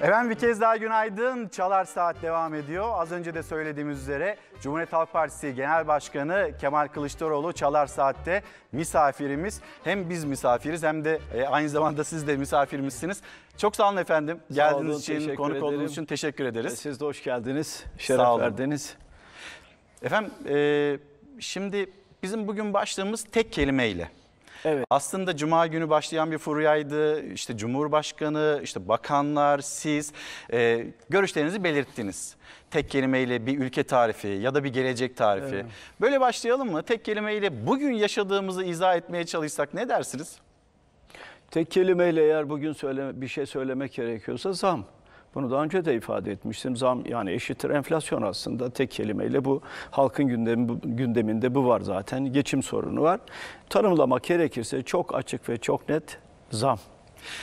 Efendim bir kez daha günaydın. Çalar Saat devam ediyor. Az önce de söylediğimiz üzere Cumhuriyet Halk Partisi Genel Başkanı Kemal Kılıçdaroğlu Çalar Saat'te misafirimiz. Hem biz misafiriz hem de e, aynı zamanda siz de misafirimizsiniz. Çok sağ olun efendim. Geldiğiniz olun, için, konuk ederim. olduğunuz için teşekkür ederiz. E, siz de hoş geldiniz. Şeref sağ olun. verdiniz. Efendim e, şimdi bizim bugün başlığımız tek kelimeyle. Evet. Aslında cuma günü başlayan bir furyaydı. İşte Cumhurbaşkanı, işte bakanlar, siz e, görüşlerinizi belirttiniz. Tek kelimeyle bir ülke tarifi ya da bir gelecek tarifi. Evet. Böyle başlayalım mı? Tek kelimeyle bugün yaşadığımızı izah etmeye çalışsak ne dersiniz? Tek kelimeyle eğer bugün söyle, bir şey söylemek gerekiyorsa zam. Bunu daha önce de ifade etmiştim. Zam yani eşittir enflasyon aslında tek kelimeyle bu halkın gündemi, gündeminde bu var zaten. Geçim sorunu var. Tanımlamak gerekirse çok açık ve çok net zam.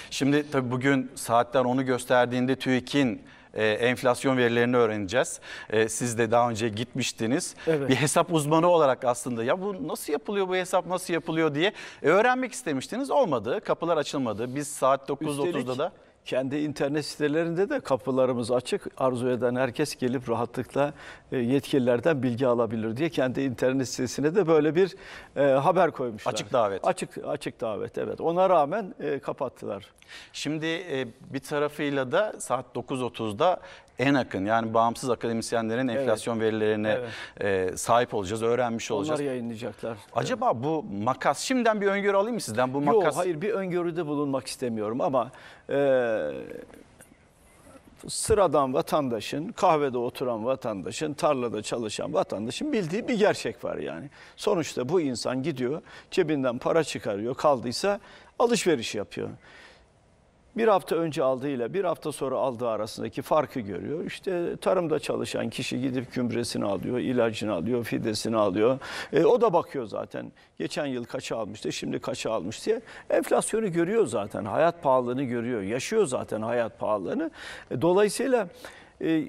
Şimdi tabii bugün saatler onu gösterdiğinde TÜİK'in e, enflasyon verilerini öğreneceğiz. E, siz de daha önce gitmiştiniz. Evet. Bir hesap uzmanı olarak aslında ya bu nasıl yapılıyor bu hesap nasıl yapılıyor diye e, öğrenmek istemiştiniz. Olmadı. Kapılar açılmadı. Biz saat 9.30'da da kendi internet sitelerinde de kapılarımız açık. Arzu eden herkes gelip rahatlıkla e, yetkililerden bilgi alabilir diye kendi internet sitesine de böyle bir e, haber koymuşlar. Açık davet. Açık açık davet evet. Ona rağmen e, kapattılar. Şimdi bir tarafıyla da saat 9.30'da en ENAK'ın yani bağımsız akademisyenlerin enflasyon evet. verilerine evet. E, sahip olacağız, öğrenmiş olacağız. Onlar yayınlayacaklar. Acaba bu makas, şimdiden bir öngörü alayım mı sizden? Bu makas... Yok hayır bir öngörüde bulunmak istemiyorum ama e, sıradan vatandaşın, kahvede oturan vatandaşın, tarlada çalışan vatandaşın bildiği bir gerçek var yani. Sonuçta bu insan gidiyor, cebinden para çıkarıyor, kaldıysa alışveriş yapıyor bir hafta önce aldığıyla bir hafta sonra aldığı arasındaki farkı görüyor. İşte tarımda çalışan kişi gidip kümresini alıyor, ilacını alıyor, fidesini alıyor. E, o da bakıyor zaten geçen yıl kaça almıştı, şimdi kaça almış diye. Enflasyonu görüyor zaten, hayat pahalılığını görüyor. Yaşıyor zaten hayat pahalılığını. E, dolayısıyla... E,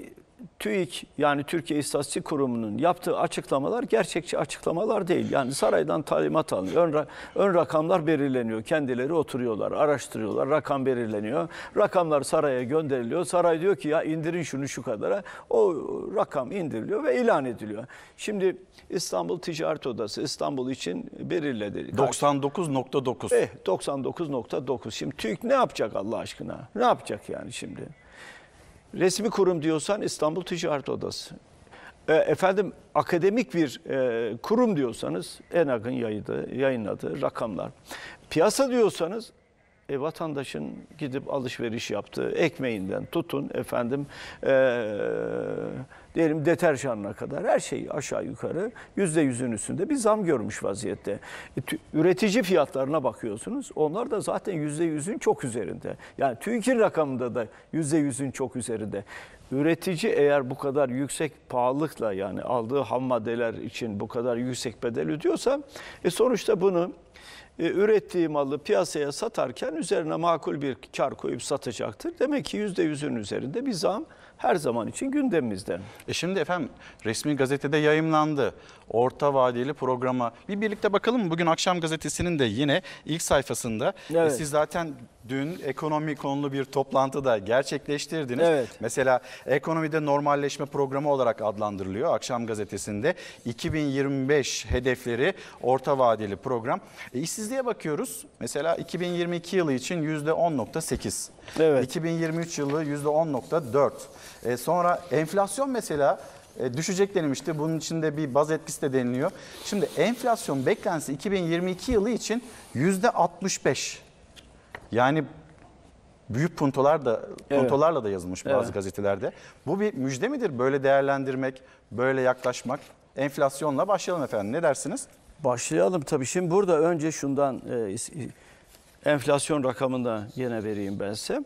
TÜİK yani Türkiye İstatistik Kurumu'nun yaptığı açıklamalar gerçekçi açıklamalar değil. Yani saraydan talimat alınıyor. Ön, ön rakamlar belirleniyor. Kendileri oturuyorlar, araştırıyorlar. Rakam belirleniyor. Rakamlar saraya gönderiliyor. Saray diyor ki ya indirin şunu şu kadara. O rakam indiriliyor ve ilan ediliyor. Şimdi İstanbul Ticaret Odası İstanbul için belirledi. 99.9. Eh, 99.9. Şimdi TÜİK ne yapacak Allah aşkına? Ne yapacak yani şimdi? Resmi kurum diyorsan İstanbul Ticaret Odası. E, efendim akademik bir e, kurum diyorsanız ENAG'ın yayıdı, yayınladığı rakamlar. Piyasa diyorsanız e, vatandaşın gidip alışveriş yaptığı ekmeğinden tutun efendim e, diyelim deterjanına kadar her şeyi aşağı yukarı yüzde yüzün üstünde bir zam görmüş vaziyette. E, üretici fiyatlarına bakıyorsunuz onlar da zaten yüzde yüzün çok üzerinde. Yani TÜİK'in rakamında da yüzde yüzün çok üzerinde. Üretici eğer bu kadar yüksek pahalılıkla yani aldığı ham maddeler için bu kadar yüksek bedel ödüyorsa e, sonuçta bunu e, ürettiği malı piyasaya satarken üzerine makul bir kar koyup satacaktır. Demek ki %100'ün üzerinde bir zam her zaman için gündemimizde. E şimdi efendim resmi gazetede yayımlandı orta vadeli programa bir birlikte bakalım. Bugün akşam gazetesinin de yine ilk sayfasında e, evet. siz zaten dün ekonomi konulu bir toplantıda gerçekleştirdiniz. Evet. Mesela ekonomide normalleşme programı olarak adlandırılıyor akşam gazetesinde. 2025 hedefleri orta vadeli program. E, işsizliğe bakıyoruz. Mesela 2022 yılı için %10.8. Evet. 2023 yılı %10.4. E, sonra enflasyon mesela e, düşecek denilmişti. Bunun içinde bir baz etkisi de deniliyor. Şimdi enflasyon beklentisi 2022 yılı için %65. Yani büyük puntolar da evet. puntolarla da yazılmış bazı evet. gazetelerde. Bu bir müjde midir böyle değerlendirmek, böyle yaklaşmak? Enflasyonla başlayalım efendim. Ne dersiniz? Başlayalım tabii. Şimdi burada önce şundan e, enflasyon da yine vereyim ben size.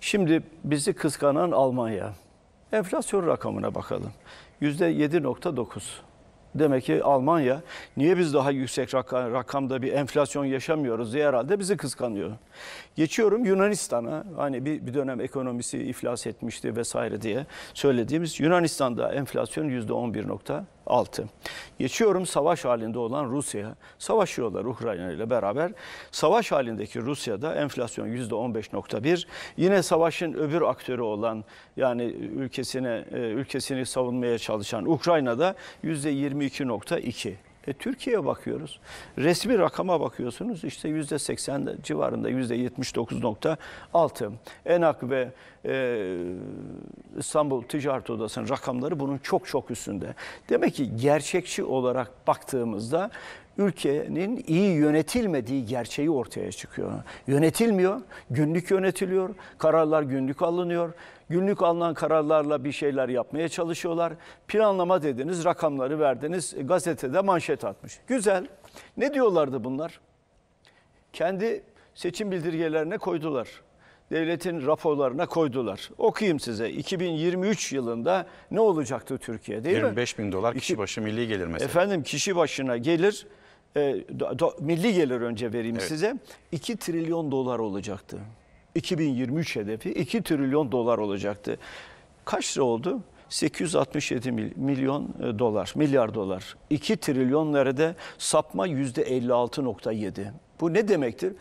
Şimdi bizi kıskanan Almanya. Enflasyon rakamına bakalım. %7.9. Demek ki Almanya niye biz daha yüksek rakamda bir enflasyon yaşamıyoruz diye herhalde bizi kıskanıyor. Geçiyorum Yunanistan'a. Hani bir, bir dönem ekonomisi iflas etmişti vesaire diye söylediğimiz Yunanistan'da enflasyon %11.6. Geçiyorum savaş halinde olan Rusya'ya, Savaşıyorlar Ukrayna ile beraber. Savaş halindeki Rusya'da enflasyon %15.1. Yine savaşın öbür aktörü olan yani ülkesine e, ülkesini savunmaya çalışan Ukrayna'da %22.2. E, Türkiye'ye bakıyoruz. Resmi rakama bakıyorsunuz işte yüzde %80 civarında yüzde %79.6. Enak ve e, İstanbul Ticaret Odası'nın rakamları bunun çok çok üstünde. Demek ki gerçekçi olarak baktığımızda ülkenin iyi yönetilmediği gerçeği ortaya çıkıyor. Yönetilmiyor, günlük yönetiliyor, kararlar günlük alınıyor. Günlük alınan kararlarla bir şeyler yapmaya çalışıyorlar. Planlama dediniz, rakamları verdiniz, e, gazetede manşet atmış. Güzel. Ne diyorlardı bunlar? Kendi seçim bildirgelerine koydular. Devletin raporlarına koydular. Okuyayım size. 2023 yılında ne olacaktı Türkiye değil 25 mi? 25 bin dolar kişi başı milli gelir mesela. Efendim kişi başına gelir e, do, do, milli gelir önce vereyim evet. size. 2 trilyon dolar olacaktı. 2023 hedefi 2 trilyon dolar olacaktı. Kaç lira oldu? 867 milyon e, dolar, milyar dolar. 2 trilyon nerede? Sapma %56.7. Bu ne demektir?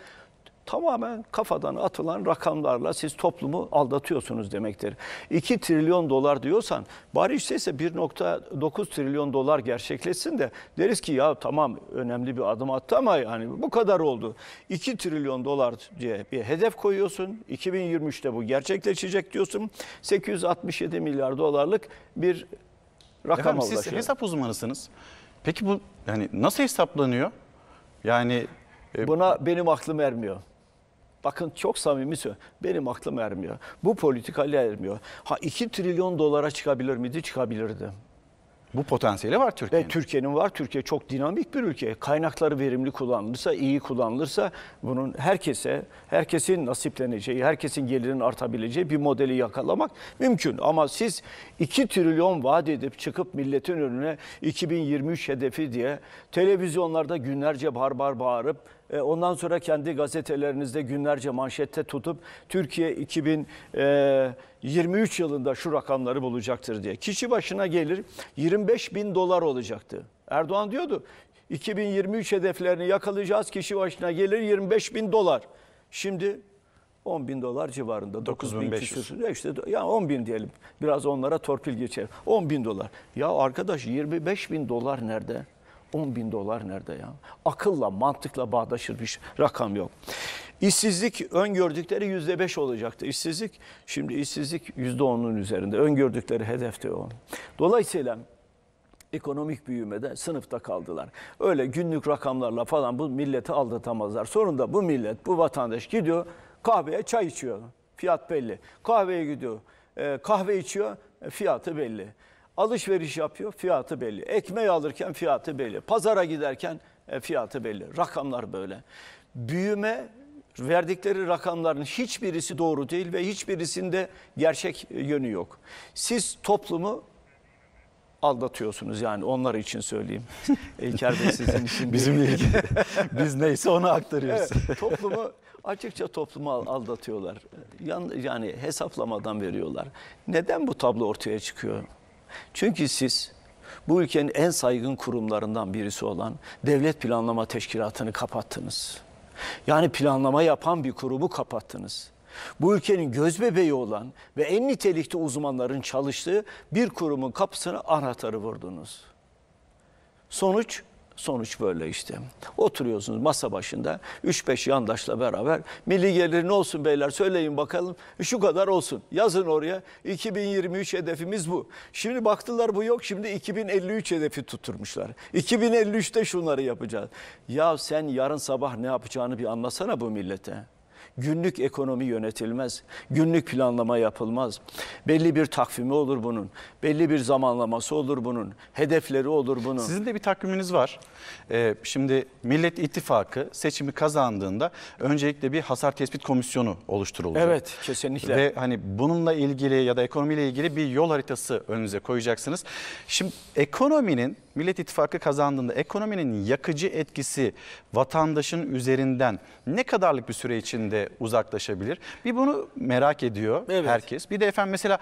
tamamen kafadan atılan rakamlarla siz toplumu aldatıyorsunuz demektir. 2 trilyon dolar diyorsan bari işteyse 1.9 trilyon dolar gerçekleşsin de deriz ki ya tamam önemli bir adım attı ama yani bu kadar oldu. 2 trilyon dolar diye bir hedef koyuyorsun. 2023'te bu gerçekleşecek diyorsun. 867 milyar dolarlık bir rakam Efendim, ulaşıyor. Siz hesap uzmanısınız. Peki bu yani nasıl hesaplanıyor? Yani e, buna benim aklım ermiyor. Bakın çok samimi söylüyorum. Benim aklım ermiyor. Bu politikayla ermiyor. Ha 2 trilyon dolara çıkabilir miydi? Çıkabilirdi. Bu potansiyeli var Türkiye'nin. Türkiye'nin var. Türkiye çok dinamik bir ülke. Kaynakları verimli kullanılırsa, iyi kullanılırsa bunun herkese, herkesin nasipleneceği, herkesin gelirinin artabileceği bir modeli yakalamak mümkün. Ama siz 2 trilyon vaat edip çıkıp milletin önüne 2023 hedefi diye televizyonlarda günlerce barbar bağırıp e, ondan sonra kendi gazetelerinizde günlerce manşette tutup Türkiye 2023 e, yılında şu rakamları bulacaktır diye. Kişi başına gelir 25 bin dolar olacaktı. Erdoğan diyordu 2023 hedeflerini yakalayacağız kişi başına gelir 25 bin dolar. Şimdi 10 bin dolar civarında. 9 bin küsür. İşte, ya 10 bin diyelim. Biraz onlara torpil geçer. 10 bin dolar. Ya arkadaş 25 bin dolar nerede? 10 bin dolar nerede ya? Akılla, mantıkla bağdaşır bir rakam yok. İşsizlik öngördükleri yüzde beş olacaktı. İşsizlik şimdi işsizlik yüzde onun üzerinde. Öngördükleri hedef de o. Dolayısıyla ekonomik büyümede sınıfta kaldılar. Öyle günlük rakamlarla falan bu milleti aldatamazlar. da bu millet, bu vatandaş gidiyor kahveye çay içiyor. Fiyat belli. Kahveye gidiyor. Ee, kahve içiyor. E, fiyatı belli. Alışveriş yapıyor, fiyatı belli. Ekmeği alırken fiyatı belli. Pazara giderken e, fiyatı belli. Rakamlar böyle. Büyüme verdikleri rakamların hiçbirisi doğru değil ve hiçbirisinde gerçek e, yönü yok. Siz toplumu aldatıyorsunuz yani onlar için söyleyeyim. İlker Bey sizin için. Bizim değil. Biz neyse onu aktarıyoruz. Evet, toplumu açıkça toplumu aldatıyorlar. Yani hesaplamadan veriyorlar. Neden bu tablo ortaya çıkıyor? Çünkü siz bu ülkenin en saygın kurumlarından birisi olan Devlet Planlama Teşkilatı'nı kapattınız. Yani planlama yapan bir kurumu kapattınız. Bu ülkenin göz bebeği olan ve en nitelikli uzmanların çalıştığı bir kurumun kapısını anahtarı vurdunuz. Sonuç Sonuç böyle işte. Oturuyorsunuz masa başında 3-5 yandaşla beraber milli gelir ne olsun beyler söyleyin bakalım şu kadar olsun. Yazın oraya 2023 hedefimiz bu. Şimdi baktılar bu yok şimdi 2053 hedefi tutturmuşlar. 2053'te şunları yapacağız. Ya sen yarın sabah ne yapacağını bir anlasana bu millete. Günlük ekonomi yönetilmez. Günlük planlama yapılmaz. Belli bir takvimi olur bunun. Belli bir zamanlaması olur bunun. Hedefleri olur bunun. Sizin de bir takviminiz var. Ee, şimdi Millet İttifakı seçimi kazandığında öncelikle bir hasar tespit komisyonu oluşturulacak. Evet kesinlikle. Ve hani bununla ilgili ya da ekonomiyle ilgili bir yol haritası önünüze koyacaksınız. Şimdi ekonominin Millet İttifakı kazandığında ekonominin yakıcı etkisi vatandaşın üzerinden ne kadarlık bir süre içinde uzaklaşabilir. Bir bunu merak ediyor evet. herkes. Bir de efendim mesela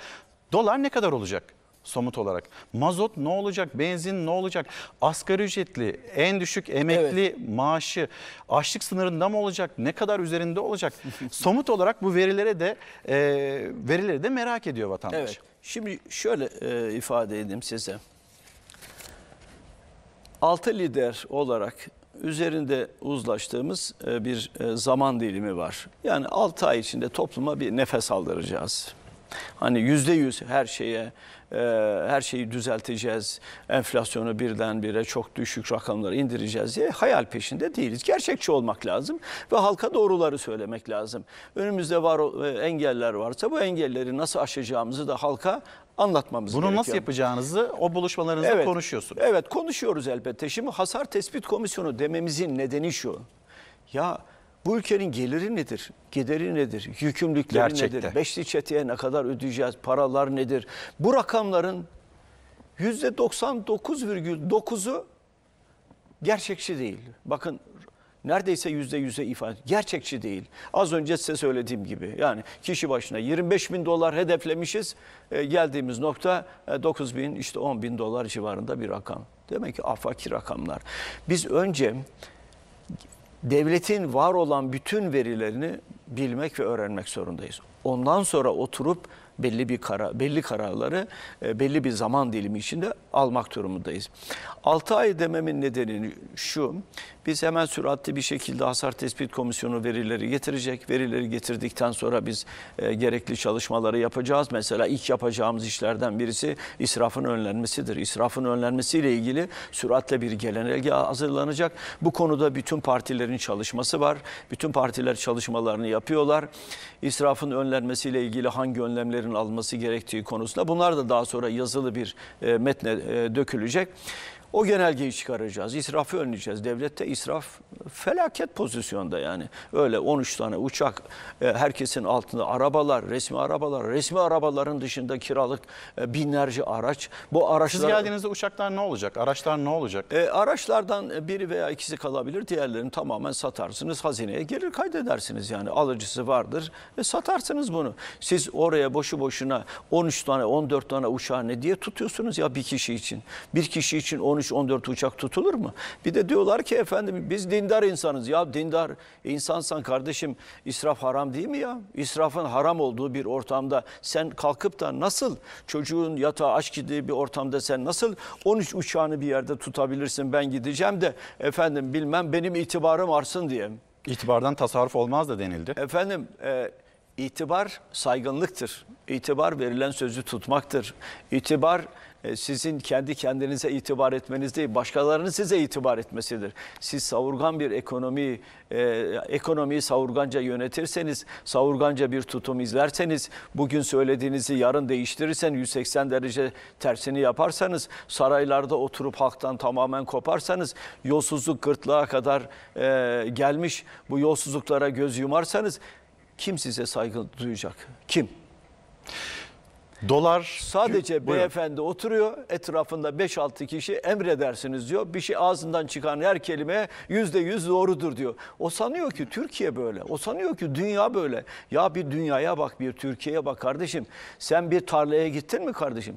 dolar ne kadar olacak? somut olarak. Mazot ne olacak? Benzin ne olacak? Asgari ücretli, en düşük emekli evet. maaşı açlık sınırında mı olacak? Ne kadar üzerinde olacak? somut olarak bu verilere de e, verileri de merak ediyor vatandaş. Evet. Şimdi şöyle e, ifade edeyim size. Altı lider olarak üzerinde uzlaştığımız e, bir e, zaman dilimi var. Yani 6 ay içinde topluma bir nefes aldıracağız. Hani yüzde yüz her şeye, e, her şeyi düzelteceğiz, enflasyonu birdenbire çok düşük rakamlara indireceğiz diye hayal peşinde değiliz. Gerçekçi olmak lazım ve halka doğruları söylemek lazım. Önümüzde var engeller varsa bu engelleri nasıl aşacağımızı da halka anlatmamız Bunu gerekiyor. Bunu nasıl yapacağınızı o buluşmalarınızda evet, konuşuyorsunuz. Evet konuşuyoruz elbette. Şimdi hasar tespit komisyonu dememizin nedeni şu. Ya bu ülkenin geliri nedir? Gideri nedir? Yükümlülükleri Gerçekten. nedir? Beşli çeteye ne kadar ödeyeceğiz? Paralar nedir? Bu rakamların %99,9'u gerçekçi değil. Bakın neredeyse yüzde yüze ifade gerçekçi değil. Az önce size söylediğim gibi yani kişi başına 25 bin dolar hedeflemişiz e, geldiğimiz nokta e, 9 bin işte 10 bin dolar civarında bir rakam. Demek ki afaki rakamlar. Biz önce devletin var olan bütün verilerini bilmek ve öğrenmek zorundayız. Ondan sonra oturup belli bir kara, belli kararları e, belli bir zaman dilimi içinde almak durumundayız. 6 ay dememin nedeni şu, biz hemen süratli bir şekilde Hasar Tespit Komisyonu verileri getirecek. Verileri getirdikten sonra biz e, gerekli çalışmaları yapacağız. Mesela ilk yapacağımız işlerden birisi israfın önlenmesidir. İsrafın önlenmesiyle ilgili süratle bir genelge hazırlanacak. Bu konuda bütün partilerin çalışması var. Bütün partiler çalışmalarını yapıyorlar. İsrafın önlenmesiyle ilgili hangi önlemlerin alınması gerektiği konusunda bunlar da daha sonra yazılı bir e, metne e, dökülecek. O genelgeyi çıkaracağız. İsrafı önleyeceğiz. Devlette israf felaket pozisyonda yani. Öyle 13 tane uçak, e, herkesin altında arabalar, resmi arabalar, resmi arabaların dışında kiralık e, binlerce araç. Bu araçlar... Siz geldiğinizde uçaklar ne olacak? Araçlar ne olacak? E, araçlardan e, biri veya ikisi kalabilir. Diğerlerini tamamen satarsınız. Hazineye gelir kaydedersiniz yani. Alıcısı vardır. E, satarsınız bunu. Siz oraya boşu boşuna 13 tane, 14 tane uçağı ne diye tutuyorsunuz ya bir kişi için? Bir kişi için 13 13-14 uçak tutulur mu? Bir de diyorlar ki efendim biz dindar insanız. Ya dindar insansan kardeşim israf haram değil mi ya? İsrafın haram olduğu bir ortamda sen kalkıp da nasıl çocuğun yatağa aç gittiği bir ortamda sen nasıl 13 uçağını bir yerde tutabilirsin ben gideceğim de efendim bilmem benim itibarım artsın diye. İtibardan tasarruf olmaz da denildi. Efendim e, itibar saygınlıktır. İtibar verilen sözü tutmaktır. İtibar e, sizin kendi kendinize itibar etmeniz değil, başkalarının size itibar etmesidir. Siz savurgan bir ekonomi, e, ekonomiyi savurganca yönetirseniz, savurganca bir tutum izlerseniz, bugün söylediğinizi yarın değiştirirsen, 180 derece tersini yaparsanız, saraylarda oturup halktan tamamen koparsanız, yolsuzluk gırtlağa kadar e, gelmiş bu yolsuzluklara göz yumarsanız, kim size saygı duyacak? Kim? Dolar sadece buyurun. beyefendi oturuyor etrafında 5-6 kişi emredersiniz diyor. Bir şey ağzından çıkan her kelime yüzde yüz doğrudur diyor. O sanıyor ki Türkiye böyle. O sanıyor ki dünya böyle. Ya bir dünyaya bak bir Türkiye'ye bak kardeşim. Sen bir tarlaya gittin mi kardeşim?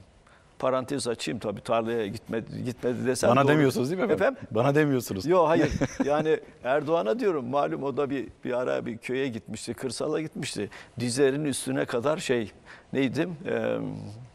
parantez açayım tabii tarlaya gitmedi, gitmedi desem. Bana doğru. demiyorsunuz değil mi efendim? efendim? Bana demiyorsunuz. Yok hayır yani Erdoğan'a diyorum malum o da bir, bir ara bir köye gitmişti kırsala gitmişti. Dizlerinin üstüne kadar şey neydi? E,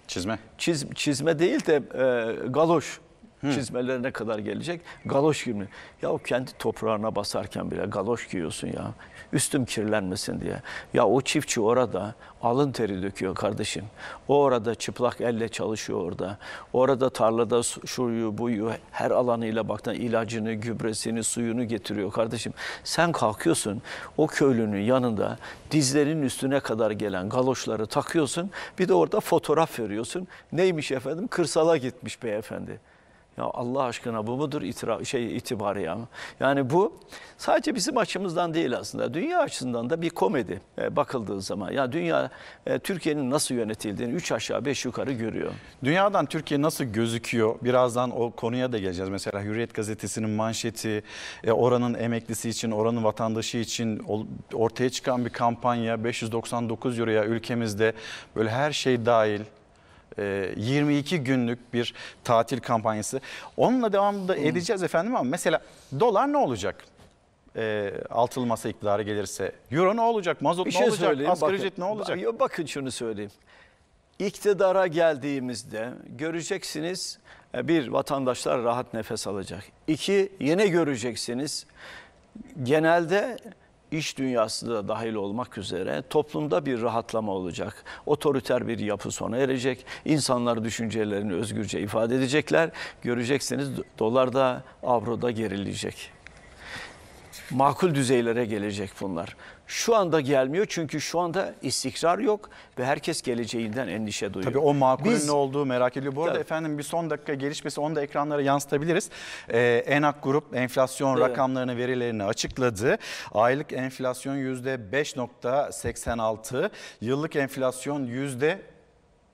çizme. Çiz, çizme değil de e, galoş Hı. Çizmelerine kadar gelecek. Galoş gibi. Ya kendi toprağına basarken bile galoş giyiyorsun ya. Üstüm kirlenmesin diye. Ya o çiftçi orada alın teri döküyor kardeşim. O orada çıplak elle çalışıyor orada. Orada tarlada şuyu buyu her alanıyla baktan ilacını, gübresini, suyunu getiriyor kardeşim. Sen kalkıyorsun o köylünün yanında dizlerinin üstüne kadar gelen galoşları takıyorsun. Bir de orada fotoğraf veriyorsun. Neymiş efendim? Kırsala gitmiş beyefendi. Ya Allah aşkına bu mudur itiraf şey itibarı ya? Yani bu sadece bizim açımızdan değil aslında. Dünya açısından da bir komedi e, bakıldığı zaman. Ya dünya e, Türkiye'nin nasıl yönetildiğini üç aşağı beş yukarı görüyor. Dünyadan Türkiye nasıl gözüküyor? Birazdan o konuya da geleceğiz. Mesela Hürriyet gazetesinin manşeti, e, oranın emeklisi için, oranın vatandaşı için ortaya çıkan bir kampanya 599 euroya ülkemizde böyle her şey dahil 22 ee, günlük bir tatil kampanyası. Onunla devam da hmm. edeceğiz efendim ama mesela dolar ne olacak? E, altılı masa iktidara gelirse euro ne olacak? Mazot bir ne şey olacak? Asgari ücret ne olacak? Bakın şunu söyleyeyim. İktidara geldiğimizde göreceksiniz e, bir vatandaşlar rahat nefes alacak. İki yine göreceksiniz genelde iş dünyası da dahil olmak üzere toplumda bir rahatlama olacak. Otoriter bir yapı sona erecek. İnsanlar düşüncelerini özgürce ifade edecekler. Göreceksiniz dolar da avro da gerileyecek. Makul düzeylere gelecek bunlar. Şu anda gelmiyor çünkü şu anda istikrar yok ve herkes geleceğinden endişe duyuyor. Tabii o makulün ne olduğu merak ediliyor. Bu arada tabii. efendim bir son dakika gelişmesi onu da ekranlara yansıtabiliriz. Ee, Enak Grup enflasyon evet. rakamlarını verilerini açıkladı. Aylık enflasyon %5.86, yıllık enflasyon yüzde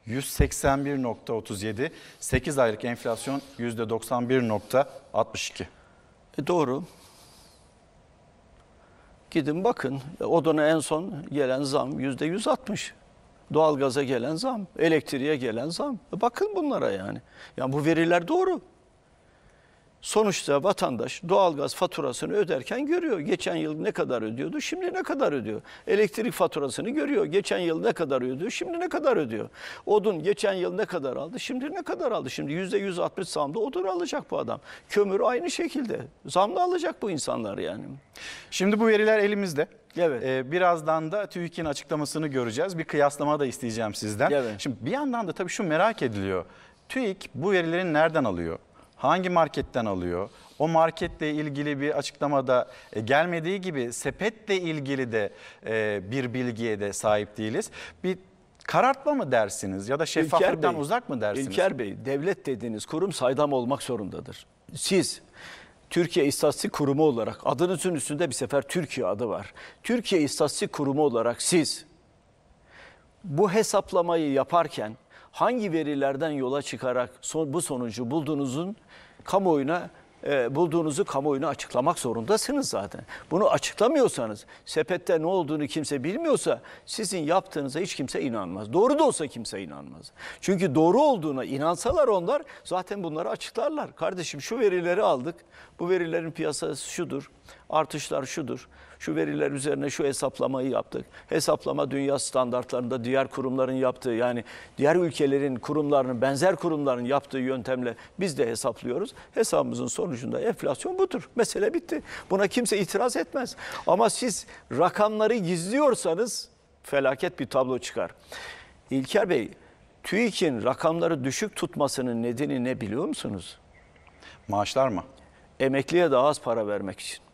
181.37, 8 aylık enflasyon %91.62. E doğru. Gidin bakın oduna en son gelen zam yüzde yüz 160. Doğalgaza gelen zam, elektriğe gelen zam. E bakın bunlara yani. Yani bu veriler doğru. Sonuçta vatandaş doğalgaz faturasını öderken görüyor. Geçen yıl ne kadar ödüyordu, şimdi ne kadar ödüyor. Elektrik faturasını görüyor. Geçen yıl ne kadar ödüyor, şimdi ne kadar ödüyor. Odun geçen yıl ne kadar aldı, şimdi ne kadar aldı. Şimdi %160 zamda odun alacak bu adam. Kömür aynı şekilde. Zamla alacak bu insanlar yani. Şimdi bu veriler elimizde. Evet. Ee, birazdan da TÜİK'in açıklamasını göreceğiz. Bir kıyaslama da isteyeceğim sizden. Evet. Şimdi bir yandan da tabii şu merak ediliyor. TÜİK bu verileri nereden alıyor? hangi marketten alıyor? O marketle ilgili bir açıklamada e, gelmediği gibi sepetle ilgili de e, bir bilgiye de sahip değiliz. Bir karartma mı dersiniz ya da şeffaflıktan Bey, uzak mı dersiniz? İlker Bey, devlet dediğiniz kurum saydam olmak zorundadır. Siz Türkiye İstatistik Kurumu olarak adınızın üstünde bir sefer Türkiye adı var. Türkiye İstatistik Kurumu olarak siz bu hesaplamayı yaparken hangi verilerden yola çıkarak son, bu sonucu bulduğunuzun kamuoyuna e, bulduğunuzu kamuoyuna açıklamak zorundasınız zaten. Bunu açıklamıyorsanız, sepette ne olduğunu kimse bilmiyorsa sizin yaptığınıza hiç kimse inanmaz. Doğru da olsa kimse inanmaz. Çünkü doğru olduğuna inansalar onlar zaten bunları açıklarlar. Kardeşim şu verileri aldık, bu verilerin piyasası şudur, artışlar şudur şu veriler üzerine şu hesaplamayı yaptık. Hesaplama dünya standartlarında diğer kurumların yaptığı yani diğer ülkelerin kurumlarının benzer kurumların yaptığı yöntemle biz de hesaplıyoruz. Hesabımızın sonucunda enflasyon budur. Mesele bitti. Buna kimse itiraz etmez. Ama siz rakamları gizliyorsanız felaket bir tablo çıkar. İlker Bey, TÜİK'in rakamları düşük tutmasının nedeni ne biliyor musunuz? Maaşlar mı? Emekliye daha az para vermek için.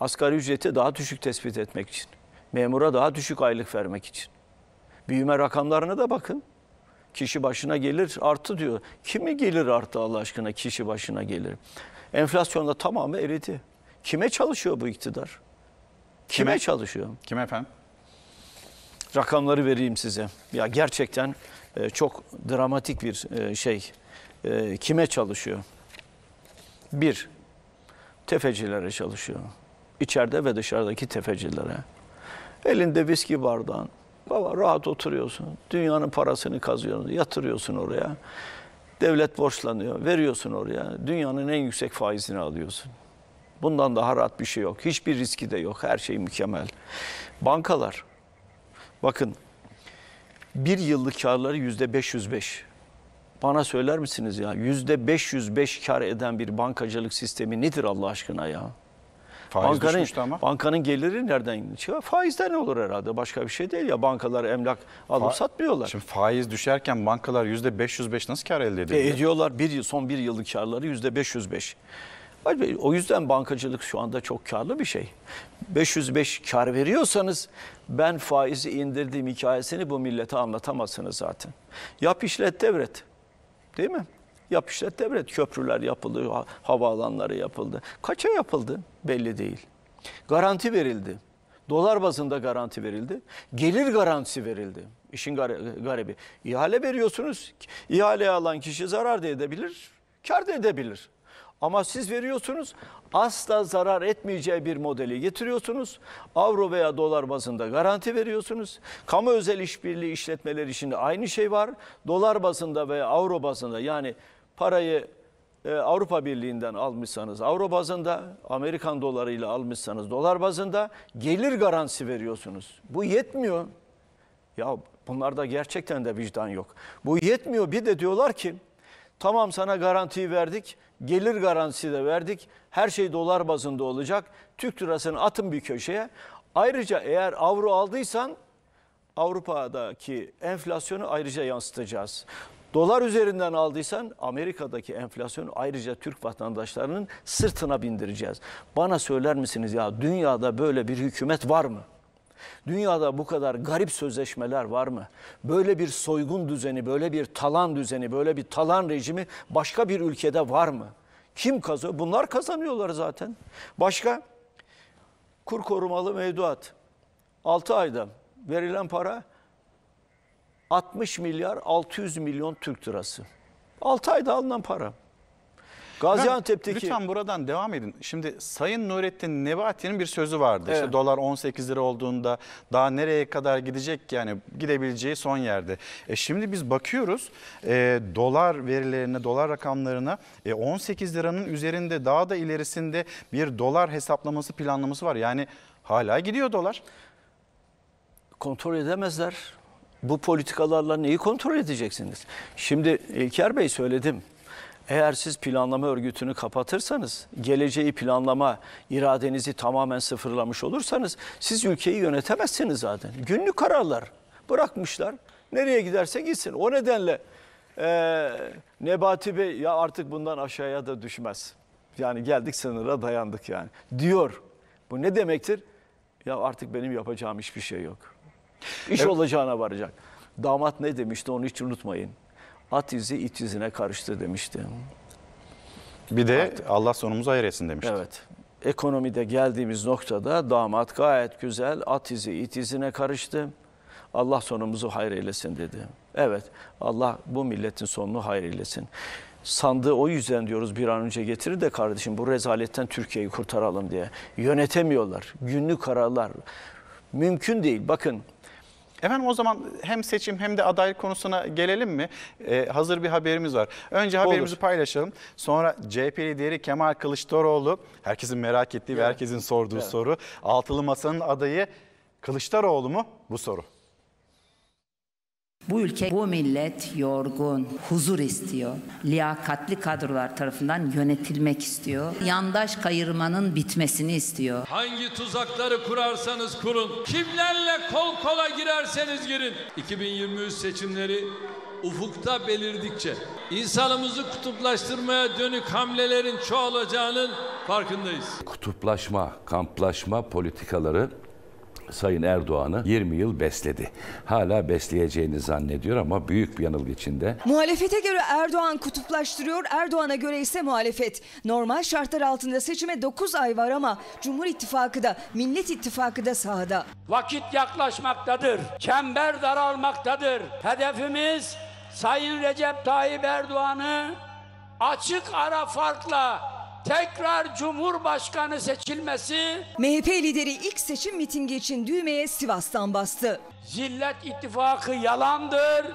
Asgari ücreti daha düşük tespit etmek için. Memura daha düşük aylık vermek için. Büyüme rakamlarına da bakın. Kişi başına gelir arttı diyor. Kimi gelir arttı Allah aşkına kişi başına gelir? Enflasyonda tamamı eridi. Kime çalışıyor bu iktidar? Kime, Kime? çalışıyor? Kime efendim? Rakamları vereyim size. Ya gerçekten e, çok dramatik bir e, şey. E, kime çalışıyor? Bir, tefecilere çalışıyor içeride ve dışarıdaki tefecilere. Elinde viski bardağın. Baba rahat oturuyorsun. Dünyanın parasını kazıyorsun, yatırıyorsun oraya. Devlet borçlanıyor, veriyorsun oraya. Dünyanın en yüksek faizini alıyorsun. Bundan daha rahat bir şey yok. Hiçbir riski de yok. Her şey mükemmel. Bankalar. Bakın bir yıllık karları yüzde 505. Bana söyler misiniz ya? Yüzde 505 kar eden bir bankacılık sistemi nedir Allah aşkına ya? Faiz bankanın, ama. Bankanın geliri nereden çıkıyor? Faizden olur herhalde. Başka bir şey değil ya. Bankalar emlak alıp Fa satmıyorlar. Şimdi faiz düşerken bankalar %505 nasıl kar elde ediyor? E, ediyorlar. Bir son bir yıllık karları %505. O yüzden bankacılık şu anda çok karlı bir şey. 505 kar veriyorsanız ben faizi indirdiğim hikayesini bu millete anlatamazsınız zaten. Yap işlet devret. Değil mi? Yap işte devret köprüler yapıldı, havaalanları yapıldı. Kaça yapıldı belli değil. Garanti verildi. Dolar bazında garanti verildi. Gelir garantisi verildi. İşin garibi. İhale veriyorsunuz. İhale alan kişi zarar da edebilir, kar da edebilir. Ama siz veriyorsunuz asla zarar etmeyeceği bir modeli getiriyorsunuz. Avro veya dolar bazında garanti veriyorsunuz. Kamu özel işbirliği işletmeleri için de aynı şey var. Dolar bazında veya avro bazında yani parayı e, Avrupa Birliği'nden almışsanız avro bazında, Amerikan dolarıyla almışsanız dolar bazında gelir garantisi veriyorsunuz. Bu yetmiyor. Ya bunlarda gerçekten de vicdan yok. Bu yetmiyor. Bir de diyorlar ki tamam sana garantiyi verdik, gelir garantisi de verdik. Her şey dolar bazında olacak. Türk lirasını atın bir köşeye. Ayrıca eğer avro aldıysan Avrupa'daki enflasyonu ayrıca yansıtacağız. Dolar üzerinden aldıysan Amerika'daki enflasyonu ayrıca Türk vatandaşlarının sırtına bindireceğiz. Bana söyler misiniz ya dünyada böyle bir hükümet var mı? Dünyada bu kadar garip sözleşmeler var mı? Böyle bir soygun düzeni, böyle bir talan düzeni, böyle bir talan rejimi başka bir ülkede var mı? Kim kazanıyor? Bunlar kazanıyorlar zaten. Başka? Kur korumalı mevduat. 6 ayda verilen para 60 milyar 600 milyon Türk lirası. 6 ayda alınan para. Gaziantep'teki... Lütfen buradan devam edin. Şimdi Sayın Nurettin Nebati'nin bir sözü vardı. Evet. İşte dolar 18 lira olduğunda daha nereye kadar gidecek yani gidebileceği son yerde. E şimdi biz bakıyoruz e, dolar verilerine, dolar rakamlarına e, 18 liranın üzerinde daha da ilerisinde bir dolar hesaplaması planlaması var. Yani hala gidiyor dolar. Kontrol edemezler bu politikalarla neyi kontrol edeceksiniz? Şimdi İlker Bey söyledim. Eğer siz planlama örgütünü kapatırsanız, geleceği planlama iradenizi tamamen sıfırlamış olursanız siz ülkeyi yönetemezsiniz zaten. Günlük kararlar bırakmışlar. Nereye giderse gitsin. O nedenle e, Nebati Bey ya artık bundan aşağıya da düşmez. Yani geldik sınıra dayandık yani diyor. Bu ne demektir? Ya artık benim yapacağım hiçbir şey yok. İş evet. olacağına varacak. Damat ne demişti onu hiç unutmayın. At izi it izine karıştı demişti. Bir de Artık. Allah sonumuzu hayır etsin demişti. Evet. Ekonomide geldiğimiz noktada damat gayet güzel at izi it izine karıştı. Allah sonumuzu hayır eylesin dedi. Evet Allah bu milletin sonunu hayır eylesin. Sandığı o yüzden diyoruz bir an önce getirir de kardeşim bu rezaletten Türkiye'yi kurtaralım diye. Yönetemiyorlar. Günlük kararlar. Mümkün değil. Bakın Efendim o zaman hem seçim hem de aday konusuna gelelim mi? Ee, hazır bir haberimiz var. Önce haberimizi Olur. paylaşalım. Sonra CHP lideri Kemal Kılıçdaroğlu, herkesin merak ettiği evet. ve herkesin sorduğu evet. soru. Altılı Masa'nın adayı Kılıçdaroğlu mu? Bu soru. Bu ülke, bu millet yorgun, huzur istiyor. Liyakatli kadrolar tarafından yönetilmek istiyor. Yandaş kayırmanın bitmesini istiyor. Hangi tuzakları kurarsanız kurun, kimlerle kol kola girerseniz girin. 2023 seçimleri ufukta belirdikçe insanımızı kutuplaştırmaya dönük hamlelerin çoğalacağının farkındayız. Kutuplaşma, kamplaşma politikaları Sayın Erdoğan'ı 20 yıl besledi. Hala besleyeceğini zannediyor ama büyük bir yanılgı içinde. Muhalefete göre Erdoğan kutuplaştırıyor, Erdoğan'a göre ise muhalefet. Normal şartlar altında seçime 9 ay var ama Cumhur İttifakı da, Millet İttifakı da sahada. Vakit yaklaşmaktadır, çember daralmaktadır. Hedefimiz Sayın Recep Tayyip Erdoğan'ı açık ara farkla tekrar Cumhurbaşkanı seçilmesi MHP lideri ilk seçim mitingi için düğmeye Sivas'tan bastı. Zillet ittifakı yalandır,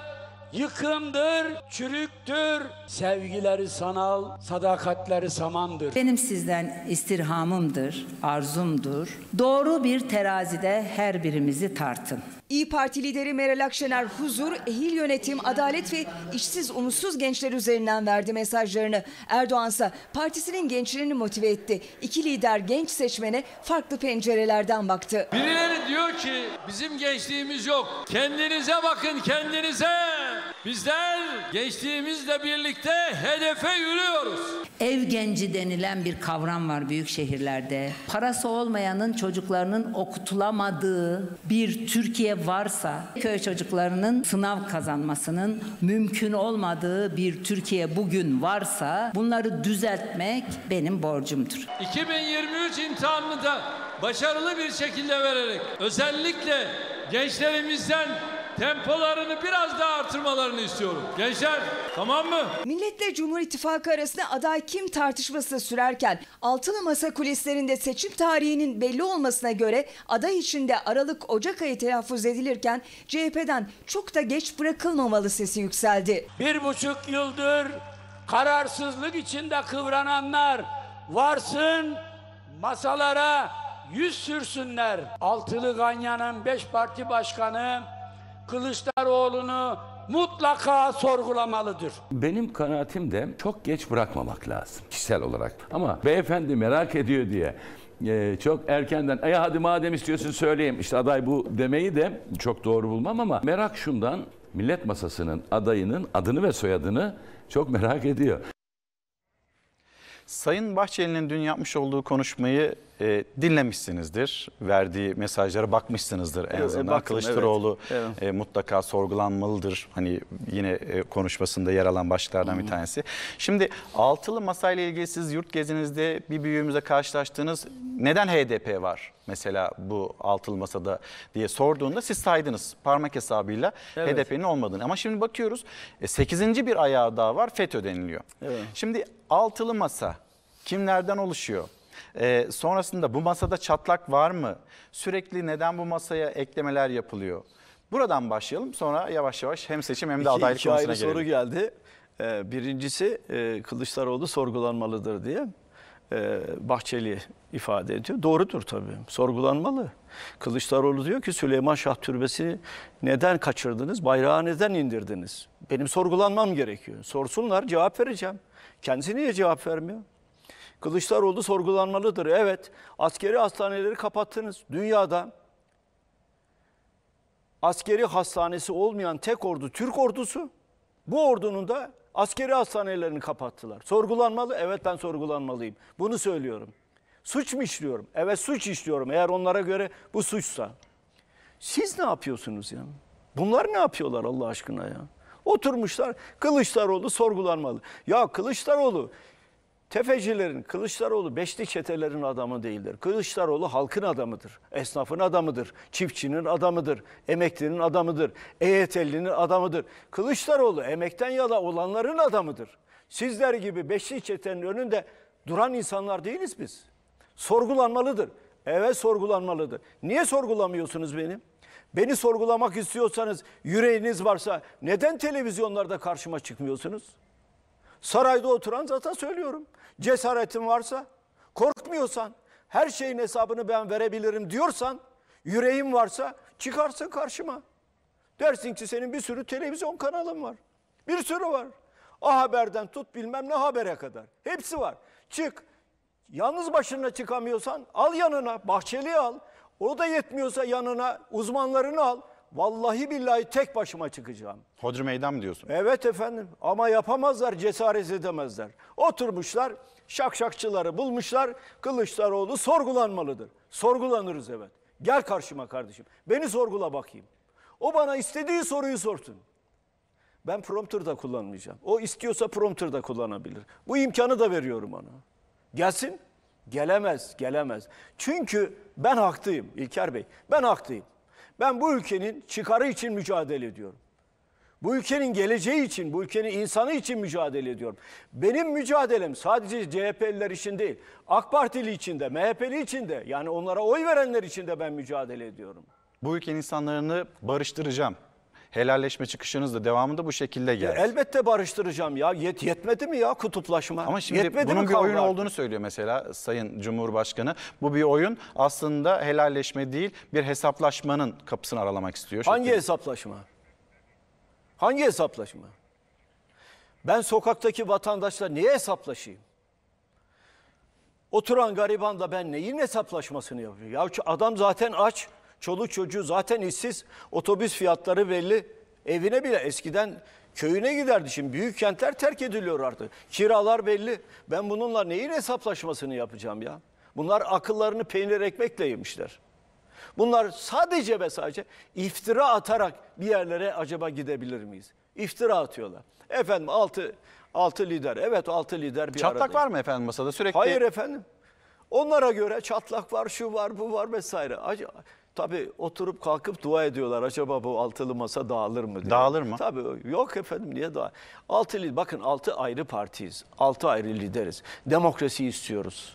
yıkımdır, çürüktür. Sevgileri sanal, sadakatleri samandır. Benim sizden istirhamımdır, arzumdur. Doğru bir terazide her birimizi tartın. İyi Parti lideri Meral Akşener huzur, ehil yönetim, adalet ve işsiz umutsuz gençler üzerinden verdi mesajlarını. Erdoğan ise partisinin gençlerini motive etti. İki lider genç seçmene farklı pencerelerden baktı. Birileri diyor ki bizim gençliğimiz yok. Kendinize bakın kendinize. Bizler gençliğimizle birlikte hedefe yürüyoruz. Ev genci denilen bir kavram var büyük şehirlerde. Parası olmayanın çocuklarının okutulamadığı bir Türkiye varsa köy çocuklarının sınav kazanmasının mümkün olmadığı bir Türkiye bugün varsa bunları düzeltmek benim borcumdur. 2023 imtihanını da başarılı bir şekilde vererek özellikle gençlerimizden tempolarını biraz daha artırmalarını istiyorum. Gençler tamam mı? Milletle Cumhur İttifakı arasında aday kim tartışması sürerken Altılı Masa kulislerinde seçim tarihinin belli olmasına göre aday içinde Aralık-Ocak ayı telaffuz edilirken CHP'den çok da geç bırakılmamalı sesi yükseldi. Bir buçuk yıldır kararsızlık içinde kıvrananlar varsın masalara yüz sürsünler. Altılı Ganyan'ın beş parti başkanı Kılıçdaroğlu'nu mutlaka sorgulamalıdır. Benim kanaatim de çok geç bırakmamak lazım kişisel olarak. Ama beyefendi merak ediyor diye e, çok erkenden e hadi madem istiyorsun söyleyeyim işte aday bu demeyi de çok doğru bulmam ama merak şundan millet masasının adayının adını ve soyadını çok merak ediyor. Sayın Bahçeli'nin dün yapmış olduğu konuşmayı e, dinlemişsinizdir. Verdiği mesajlara bakmışsınızdır en e, azından. E, baktım, Kılıçdaroğlu evet. E, mutlaka sorgulanmalıdır. Hani yine e, konuşmasında yer alan başlıklardan bir tanesi. Şimdi altılı masayla ilgili siz yurt gezinizde bir büyüğümüze karşılaştığınız neden HDP var? Mesela bu altılı masada diye sorduğunda siz saydınız parmak hesabıyla evet. HDP'nin olmadığını. Ama şimdi bakıyoruz 8. E, bir ayağı daha var FETÖ deniliyor. Evet. Şimdi altılı masa kimlerden oluşuyor? E, sonrasında bu masada çatlak var mı? Sürekli neden bu masaya eklemeler yapılıyor? Buradan başlayalım sonra yavaş yavaş hem seçim hem de iki, adaylık iki konusuna gelelim. soru geldi. E, birincisi e, Kılıçdaroğlu sorgulanmalıdır diye. E, Bahçeli ifade ediyor. Doğrudur tabii. Sorgulanmalı. Kılıçdaroğlu diyor ki Süleyman Şah Türbesi'ni neden kaçırdınız? Bayrağı neden indirdiniz? Benim sorgulanmam gerekiyor. Sorsunlar cevap vereceğim. Kendisi niye cevap vermiyor? Kılıçdaroğlu sorgulanmalıdır. Evet, askeri hastaneleri kapattınız. Dünyada askeri hastanesi olmayan tek ordu Türk ordusu. Bu ordunun da askeri hastanelerini kapattılar. Sorgulanmalı. Evet ben sorgulanmalıyım. Bunu söylüyorum. Suç mu işliyorum? Evet suç işliyorum. Eğer onlara göre bu suçsa. Siz ne yapıyorsunuz ya? Bunlar ne yapıyorlar Allah aşkına ya? Oturmuşlar Kılıçdaroğlu sorgulanmalı. Ya Kılıçdaroğlu Tefecilerin, Kılıçdaroğlu beşli çetelerin adamı değildir. Kılıçdaroğlu halkın adamıdır, esnafın adamıdır, çiftçinin adamıdır, emeklinin adamıdır, EYT'linin adamıdır. Kılıçdaroğlu emekten yana olanların adamıdır. Sizler gibi beşli çetenin önünde duran insanlar değiliz biz. Sorgulanmalıdır. Evet sorgulanmalıdır. Niye sorgulamıyorsunuz beni? Beni sorgulamak istiyorsanız yüreğiniz varsa neden televizyonlarda karşıma çıkmıyorsunuz? Sarayda oturan zaten söylüyorum. Cesaretin varsa, korkmuyorsan, her şeyin hesabını ben verebilirim diyorsan, yüreğim varsa çıkarsın karşıma. Dersin ki senin bir sürü televizyon kanalın var. Bir sürü var. A Haber'den tut bilmem ne habere kadar. Hepsi var. Çık. Yalnız başına çıkamıyorsan al yanına. Bahçeli al. O da yetmiyorsa yanına uzmanlarını al vallahi billahi tek başıma çıkacağım. Hodri meydan mı diyorsun? Evet efendim ama yapamazlar cesaret edemezler. Oturmuşlar şakşakçıları bulmuşlar Kılıçdaroğlu sorgulanmalıdır. Sorgulanırız evet. Gel karşıma kardeşim beni sorgula bakayım. O bana istediği soruyu sorsun. Ben prompter da kullanmayacağım. O istiyorsa prompter da kullanabilir. Bu imkanı da veriyorum ona. Gelsin. Gelemez, gelemez. Çünkü ben haklıyım İlker Bey. Ben haklıyım. Ben bu ülkenin çıkarı için mücadele ediyorum. Bu ülkenin geleceği için, bu ülkenin insanı için mücadele ediyorum. Benim mücadelem sadece CHP'liler için değil, AK Partili için de, MHP'li için de, yani onlara oy verenler için de ben mücadele ediyorum. Bu ülkenin insanlarını barıştıracağım helalleşme çıkışınız da devamında bu şekilde geldi. Ya e, elbette barıştıracağım ya. Yet, yetmedi mi ya kutuplaşma? Ama şimdi yetmedi bunun bir oyun artık? olduğunu söylüyor mesela Sayın Cumhurbaşkanı. Bu bir oyun aslında helalleşme değil bir hesaplaşmanın kapısını aralamak istiyor. Hangi şekilde. hesaplaşma? Hangi hesaplaşma? Ben sokaktaki vatandaşla niye hesaplaşayım? Oturan gariban da ben neyin hesaplaşmasını yapıyor? Ya adam zaten aç. Çoluk çocuğu zaten işsiz. Otobüs fiyatları belli. Evine bile eskiden köyüne giderdi. Şimdi büyük kentler terk ediliyor artık. Kiralar belli. Ben bununla neyin hesaplaşmasını yapacağım ya? Bunlar akıllarını peynir ekmekle yemişler. Bunlar sadece ve sadece iftira atarak bir yerlere acaba gidebilir miyiz? İftira atıyorlar. Efendim altı, altı lider. Evet altı lider bir Çatlak arada. var mı efendim masada sürekli? Hayır efendim. Onlara göre çatlak var, şu var, bu var vesaire. Acaba Tabii oturup kalkıp dua ediyorlar. Acaba bu altılı masa dağılır mı? Diye. Dağılır mı? Tabii yok efendim niye dağılır? Altı, bakın altı ayrı partiyiz. Altı ayrı lideriz. Demokrasi istiyoruz.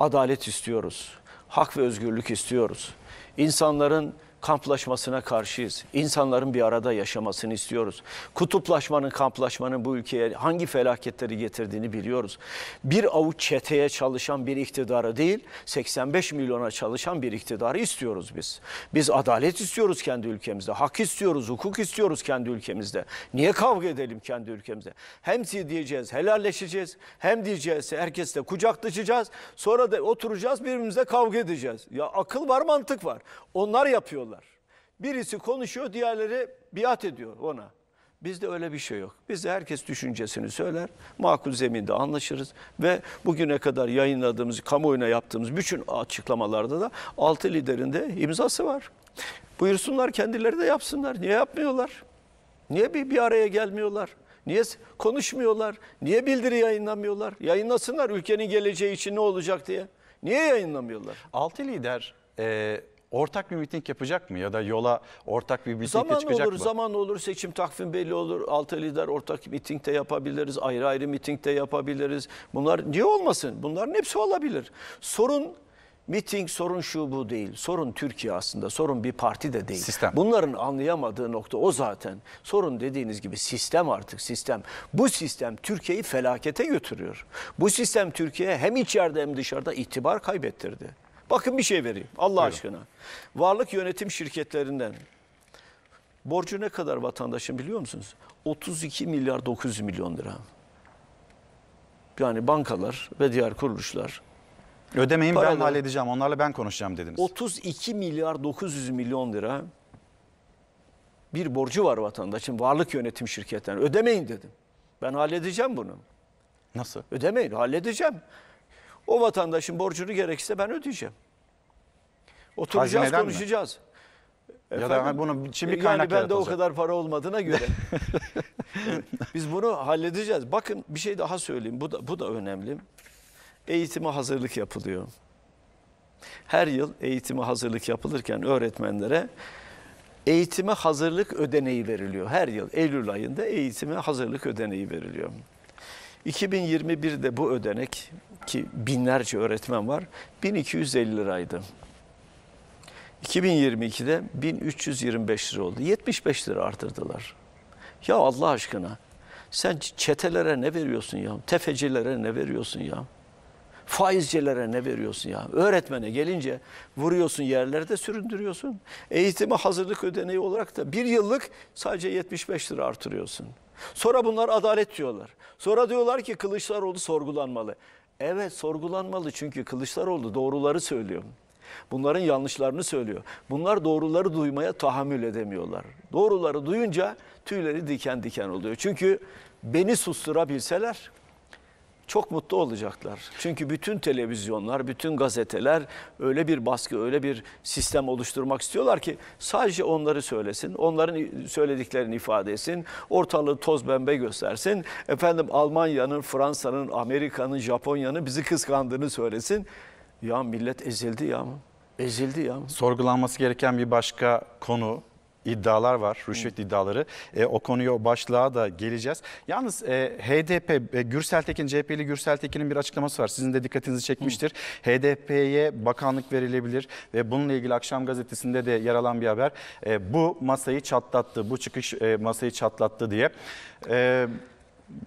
Adalet istiyoruz. Hak ve özgürlük istiyoruz. İnsanların kamplaşmasına karşıyız. İnsanların bir arada yaşamasını istiyoruz. Kutuplaşmanın, kamplaşmanın bu ülkeye hangi felaketleri getirdiğini biliyoruz. Bir avuç çeteye çalışan bir iktidarı değil, 85 milyona çalışan bir iktidarı istiyoruz biz. Biz adalet istiyoruz kendi ülkemizde, hak istiyoruz, hukuk istiyoruz kendi ülkemizde. Niye kavga edelim kendi ülkemizde? Hem diyeceğiz, helalleşeceğiz, hem diyeceğiz herkesle kucaklaşacağız. Sonra da oturacağız birbirimize kavga edeceğiz. Ya akıl var, mantık var. Onlar yapıyorlar. Birisi konuşuyor, diğerleri biat ediyor ona. Bizde öyle bir şey yok. Bizde herkes düşüncesini söyler, makul zeminde anlaşırız ve bugüne kadar yayınladığımız, kamuoyuna yaptığımız bütün açıklamalarda da altı liderin de imzası var. Buyursunlar kendileri de yapsınlar. Niye yapmıyorlar? Niye bir, bir araya gelmiyorlar? Niye konuşmuyorlar? Niye bildiri yayınlamıyorlar? Yayınlasınlar ülkenin geleceği için ne olacak diye. Niye yayınlamıyorlar? Altı lider e, ortak bir miting yapacak mı? Ya da yola ortak bir mitinge zaman çıkacak olur, mı? Zaman olur, seçim takvim belli olur. Altı lider ortak miting de yapabiliriz, ayrı ayrı miting de yapabiliriz. Bunlar niye olmasın? Bunların hepsi olabilir. Sorun Miting sorun şu bu değil. Sorun Türkiye aslında. Sorun bir parti de değil. Sistem. Bunların anlayamadığı nokta o zaten. Sorun dediğiniz gibi sistem artık sistem. Bu sistem Türkiye'yi felakete götürüyor. Bu sistem Türkiye'ye hem içeride hem dışarıda itibar kaybettirdi. Bakın bir şey vereyim Allah Buyurun. aşkına. Varlık yönetim şirketlerinden borcu ne kadar vatandaşın biliyor musunuz? 32 milyar 900 milyon lira. Yani bankalar ve diğer kuruluşlar. Ödemeyin ben halledeceğim onlarla ben konuşacağım dediniz. 32 milyar 900 milyon lira bir borcu var vatandaşın varlık yönetim şirketlerine ödemeyin dedim. Ben halledeceğim bunu. Nasıl? Ödemeyin halledeceğim. O vatandaşın borcunu gerekirse ben ödeyeceğim. Oturacağız Hazineden konuşacağız. ya da bunun şimdi yani kaynak Yani bende o kadar para olmadığına göre. Biz bunu halledeceğiz. Bakın bir şey daha söyleyeyim. Bu da, bu da önemli. Eğitime hazırlık yapılıyor. Her yıl eğitime hazırlık yapılırken öğretmenlere eğitime hazırlık ödeneği veriliyor. Her yıl Eylül ayında eğitime hazırlık ödeneği veriliyor. 2021'de bu ödenek ki binlerce öğretmen var 1250 liraydı. 2022'de 1325 lira oldu. 75 lira artırdılar. Ya Allah aşkına sen çetelere ne veriyorsun ya? Tefecilere ne veriyorsun ya? Faizcilere ne veriyorsun ya? Öğretmene gelince vuruyorsun yerlerde süründürüyorsun. Eğitime hazırlık ödeneği olarak da bir yıllık sadece 75 lira artırıyorsun. Sonra bunlar adalet diyorlar. Sonra diyorlar ki Kılıçdaroğlu sorgulanmalı. Evet sorgulanmalı çünkü kılıçlar oldu. doğruları söylüyor. Bunların yanlışlarını söylüyor. Bunlar doğruları duymaya tahammül edemiyorlar. Doğruları duyunca tüyleri diken diken oluyor. Çünkü beni susturabilseler çok mutlu olacaklar. Çünkü bütün televizyonlar, bütün gazeteler öyle bir baskı, öyle bir sistem oluşturmak istiyorlar ki sadece onları söylesin, onların söylediklerini ifade etsin, ortalığı toz pembe göstersin. Efendim Almanya'nın, Fransa'nın, Amerika'nın, Japonya'nın bizi kıskandığını söylesin. Ya millet ezildi ya. Ezildi ya. Sorgulanması gereken bir başka konu iddialar var, rüşvet Hı. iddiaları. E, o konuya, o başlığa da geleceğiz. Yalnız e, HDP, e, Gürsel Tekin, CHP'li Gürsel Tekin'in bir açıklaması var. Sizin de dikkatinizi çekmiştir. HDP'ye bakanlık verilebilir ve bununla ilgili Akşam Gazetesi'nde de yer alan bir haber. E, bu masayı çatlattı, bu çıkış e, masayı çatlattı diye. E,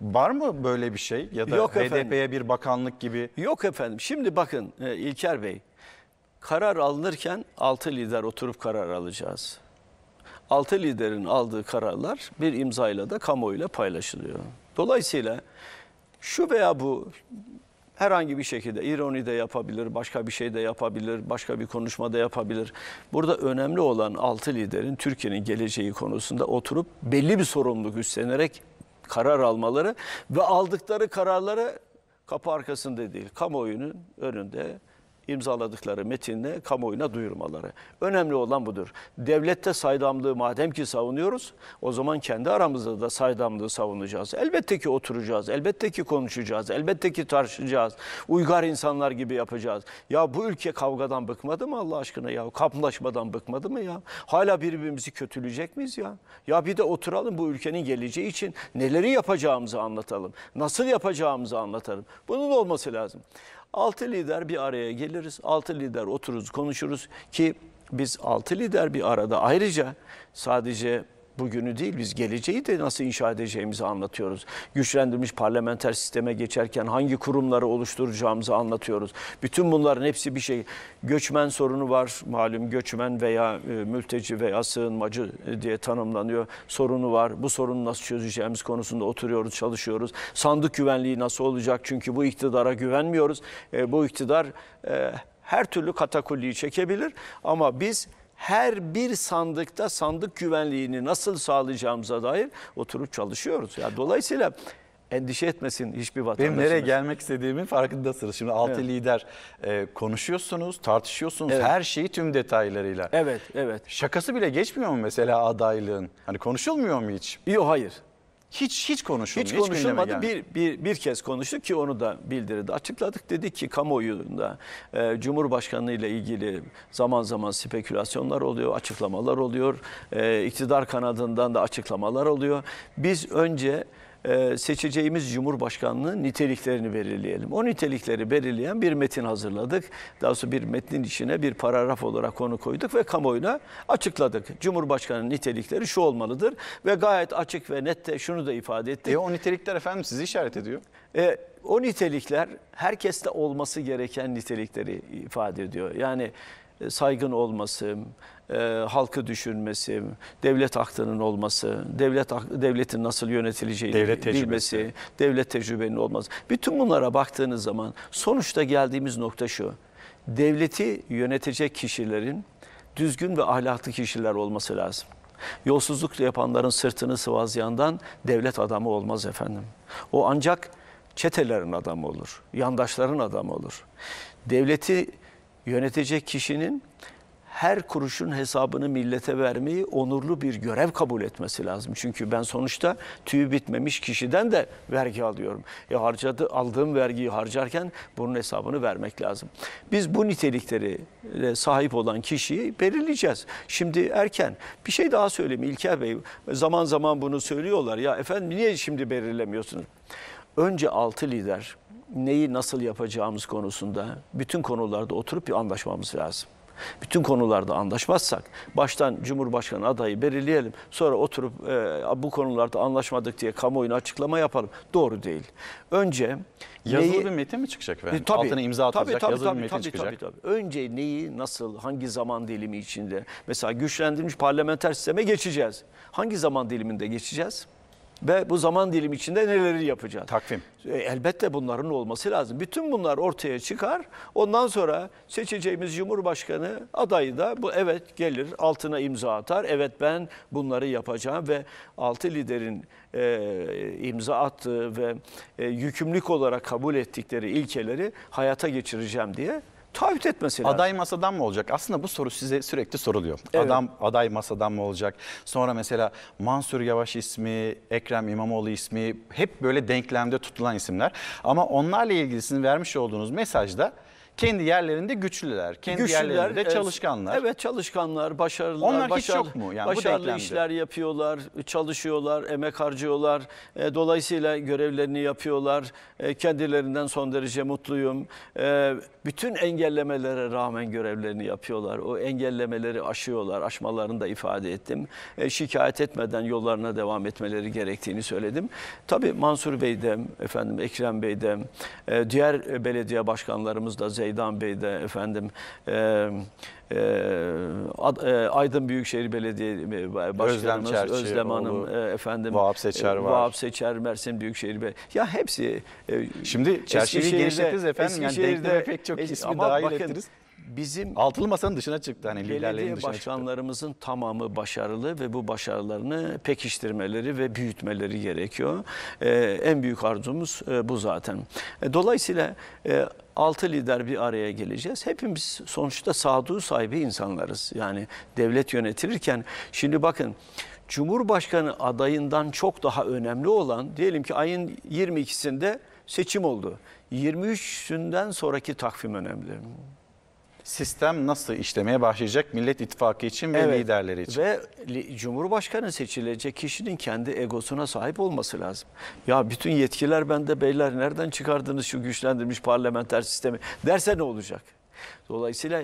Var mı böyle bir şey ya da HDP'ye bir bakanlık gibi? Yok efendim. Şimdi bakın e, İlker Bey, karar alınırken altı lider oturup karar alacağız altı liderin aldığı kararlar bir imzayla da kamuoyuyla paylaşılıyor. Dolayısıyla şu veya bu herhangi bir şekilde ironi de yapabilir, başka bir şey de yapabilir, başka bir konuşma da yapabilir. Burada önemli olan altı liderin Türkiye'nin geleceği konusunda oturup belli bir sorumluluk üstlenerek karar almaları ve aldıkları kararları kapı arkasında değil, kamuoyunun önünde imzaladıkları metinle kamuoyuna duyurmaları. Önemli olan budur. Devlette saydamlığı madem ki savunuyoruz, o zaman kendi aramızda da saydamlığı savunacağız. Elbette ki oturacağız, elbette ki konuşacağız, elbette ki tartışacağız. Uygar insanlar gibi yapacağız. Ya bu ülke kavgadan bıkmadı mı Allah aşkına ya? Kaplaşmadan bıkmadı mı ya? Hala birbirimizi kötüleyecek miyiz ya? Ya bir de oturalım bu ülkenin geleceği için neleri yapacağımızı anlatalım. Nasıl yapacağımızı anlatalım. Bunun olması lazım. Altı lider bir araya geliriz. Altı lider otururuz, konuşuruz ki biz altı lider bir arada ayrıca sadece bugünü değil biz geleceği de nasıl inşa edeceğimizi anlatıyoruz. Güçlendirilmiş parlamenter sisteme geçerken hangi kurumları oluşturacağımızı anlatıyoruz. Bütün bunların hepsi bir şey. Göçmen sorunu var malum göçmen veya e, mülteci veya sığınmacı e, diye tanımlanıyor. Sorunu var. Bu sorunu nasıl çözeceğimiz konusunda oturuyoruz, çalışıyoruz. Sandık güvenliği nasıl olacak? Çünkü bu iktidara güvenmiyoruz. E, bu iktidar her türlü katakulliyi çekebilir ama biz her bir sandıkta sandık güvenliğini nasıl sağlayacağımıza dair oturup çalışıyoruz. yani dolayısıyla endişe etmesin hiçbir vatandaşımız. Benim nereye gelmek istediğimin farkındasınız. Şimdi altı evet. lider e, konuşuyorsunuz, tartışıyorsunuz evet. her şeyi tüm detaylarıyla. Evet, evet. Şakası bile geçmiyor mu mesela adaylığın? Hani konuşulmuyor mu hiç? Yok hayır. Hiç hiç konuşulmuyor. Hiç konuşulmadı. bir, bir, bir kez konuştuk ki onu da bildirdi. Açıkladık dedi ki kamuoyunda e, Cumhurbaşkanı ile ilgili zaman zaman spekülasyonlar oluyor, açıklamalar oluyor. E, iktidar kanadından da açıklamalar oluyor. Biz önce ee, seçeceğimiz Cumhurbaşkanlığı niteliklerini belirleyelim. O nitelikleri belirleyen bir metin hazırladık. Daha sonra bir metnin içine bir paragraf olarak konu koyduk ve kamuoyuna açıkladık. Cumhurbaşkanının nitelikleri şu olmalıdır ve gayet açık ve nette şunu da ifade ettik. E o nitelikler efendim sizi işaret ediyor. E, o nitelikler herkeste olması gereken nitelikleri ifade ediyor. Yani e, saygın olması, e, halkı düşünmesi, devlet aklının olması, devlet devletin nasıl yönetileceğini devlet bilmesi, devlet tecrübenin olması. Bütün bunlara baktığınız zaman sonuçta geldiğimiz nokta şu. Devleti yönetecek kişilerin düzgün ve ahlaklı kişiler olması lazım. Yolsuzluk yapanların sırtını sıvazlayandan devlet adamı olmaz efendim. O ancak çetelerin adamı olur, yandaşların adamı olur. Devleti yönetecek kişinin her kuruşun hesabını millete vermeyi onurlu bir görev kabul etmesi lazım. Çünkü ben sonuçta tüyü bitmemiş kişiden de vergi alıyorum. E harcadı, aldığım vergiyi harcarken bunun hesabını vermek lazım. Biz bu nitelikleri sahip olan kişiyi belirleyeceğiz. Şimdi erken. Bir şey daha söyleyeyim İlker Bey. Zaman zaman bunu söylüyorlar. Ya efendim niye şimdi belirlemiyorsunuz? Önce altı lider neyi nasıl yapacağımız konusunda bütün konularda oturup bir anlaşmamız lazım. Bütün konularda anlaşmazsak baştan Cumhurbaşkanı adayı belirleyelim. Sonra oturup e, bu konularda anlaşmadık diye kamuoyuna açıklama yapalım. Doğru değil. Önce yazılı neyi, bir metin mi çıkacak E, tabii, Altına imza atacak. tabii, tabii, yazılı tabii, bir metin tabii, çıkacak. Tabii, tabii. Önce neyi nasıl hangi zaman dilimi içinde mesela güçlendirilmiş parlamenter sisteme geçeceğiz. Hangi zaman diliminde geçeceğiz? ve bu zaman dilim içinde neleri yapacağız? Takvim. E, elbette bunların olması lazım. Bütün bunlar ortaya çıkar. Ondan sonra seçeceğimiz Cumhurbaşkanı adayı da bu evet gelir altına imza atar. Evet ben bunları yapacağım ve altı liderin e, imza attığı ve e, yükümlülük olarak kabul ettikleri ilkeleri hayata geçireceğim diye taahhüt etmesi Aday masadan mı olacak? Aslında bu soru size sürekli soruluyor. Evet. Adam aday masadan mı olacak? Sonra mesela Mansur Yavaş ismi, Ekrem İmamoğlu ismi hep böyle denklemde tutulan isimler. Ama onlarla ilgili sizin vermiş olduğunuz mesajda kendi yerlerinde güçlüler, kendi güçlüler, yerlerinde çalışkanlar. Evet çalışkanlar, başarılılar. Onlar başarılı, hiç yok mu? Yani başarılı bu işler yapıyorlar, çalışıyorlar, emek harcıyorlar. E, dolayısıyla görevlerini yapıyorlar. E, kendilerinden son derece mutluyum. E, bütün engellemelere rağmen görevlerini yapıyorlar. O engellemeleri aşıyorlar, aşmalarını da ifade ettim. E, şikayet etmeden yollarına devam etmeleri gerektiğini söyledim. Tabii Mansur Bey'de, efendim Ekrem Bey'de, e, diğer belediye başkanlarımız da Zeydan de efendim e, e, e Aydın Büyükşehir Belediye e, Başkanımız Özlem, Özlem Hanım oğlu, e, efendim Vahap Seçer var. Vahap Seçer Mersin Büyükşehir Belediye. Ya hepsi e, Şimdi çerçeveyi genişletiriz efendim. Yani Eskişehir'de pek çok ismi dahil bakın, ettiniz bizim altılı masanın dışına çıktı hani liderlerin dışına başkanlarımızın çıktı. tamamı başarılı ve bu başarılarını pekiştirmeleri ve büyütmeleri gerekiyor. Ee, en büyük arzumuz e, bu zaten. E, dolayısıyla e, altı lider bir araya geleceğiz. Hepimiz sonuçta sağduyu sahibi insanlarız. Yani devlet yönetilirken şimdi bakın Cumhurbaşkanı adayından çok daha önemli olan diyelim ki ayın 22'sinde seçim oldu. 23'ünden sonraki takvim önemli sistem nasıl işlemeye başlayacak Millet İttifakı için ve evet. liderleri için? Ve Cumhurbaşkanı seçilecek kişinin kendi egosuna sahip olması lazım. Ya bütün yetkiler bende beyler nereden çıkardınız şu güçlendirilmiş parlamenter sistemi derse ne olacak? Dolayısıyla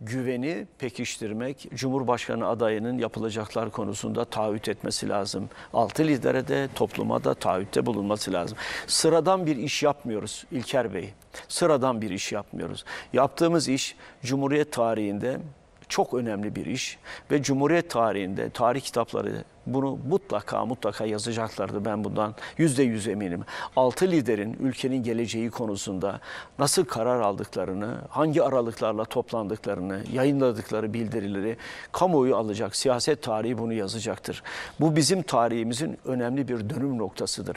güveni pekiştirmek, Cumhurbaşkanı adayının yapılacaklar konusunda taahhüt etmesi lazım. Altı lidere de topluma da taahhütte bulunması lazım. Sıradan bir iş yapmıyoruz İlker Bey. Sıradan bir iş yapmıyoruz. Yaptığımız iş Cumhuriyet tarihinde çok önemli bir iş ve Cumhuriyet tarihinde tarih kitapları bunu mutlaka mutlaka yazacaklardı ben bundan yüzde yüz eminim. Altı liderin ülkenin geleceği konusunda nasıl karar aldıklarını, hangi aralıklarla toplandıklarını, yayınladıkları bildirileri kamuoyu alacak. Siyaset tarihi bunu yazacaktır. Bu bizim tarihimizin önemli bir dönüm noktasıdır.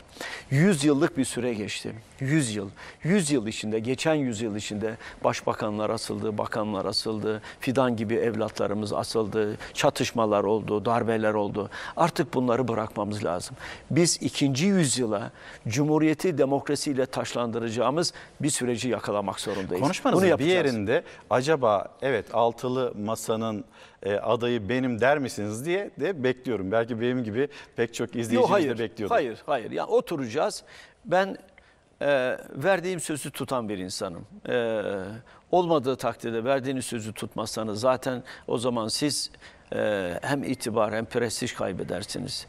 Yüz yıllık bir süre geçti. Yüz yıl. Yüz yıl içinde, geçen yüz yıl içinde başbakanlar asıldı, bakanlar asıldı, fidan gibi evlatlarımız asıldı, çatışmalar oldu, darbeler oldu. Artık bunları bırakmamız lazım. Biz ikinci yüzyıla cumhuriyeti demokrasiyle taşlandıracağımız bir süreci yakalamak zorundayız. Konuşmanızın Bunu bir yerinde acaba evet altılı masanın e, adayı benim der misiniz diye de bekliyorum. Belki benim gibi pek çok izleyicimiz Yo, hayır, de bekliyordu. Hayır, hayır. Yani oturacağız. Ben e, verdiğim sözü tutan bir insanım. E, olmadığı takdirde verdiğiniz sözü tutmazsanız zaten o zaman siz ee, hem itibar hem prestij kaybedersiniz.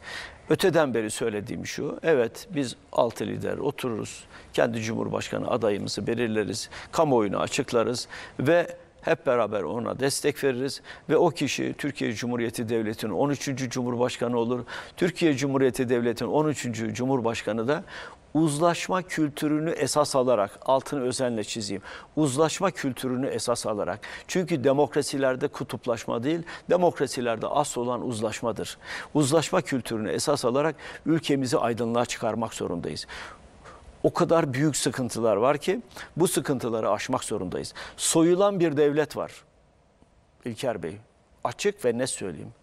Öteden beri söylediğim şu, evet biz altı lider otururuz, kendi cumhurbaşkanı adayımızı belirleriz, kamuoyunu açıklarız ve hep beraber ona destek veririz ve o kişi Türkiye Cumhuriyeti Devleti'nin 13. Cumhurbaşkanı olur. Türkiye Cumhuriyeti Devleti'nin 13. Cumhurbaşkanı da uzlaşma kültürünü esas alarak, altını özenle çizeyim, uzlaşma kültürünü esas alarak. Çünkü demokrasilerde kutuplaşma değil, demokrasilerde asıl olan uzlaşmadır. Uzlaşma kültürünü esas alarak ülkemizi aydınlığa çıkarmak zorundayız o kadar büyük sıkıntılar var ki bu sıkıntıları aşmak zorundayız. Soyulan bir devlet var. İlker Bey açık ve net söyleyeyim.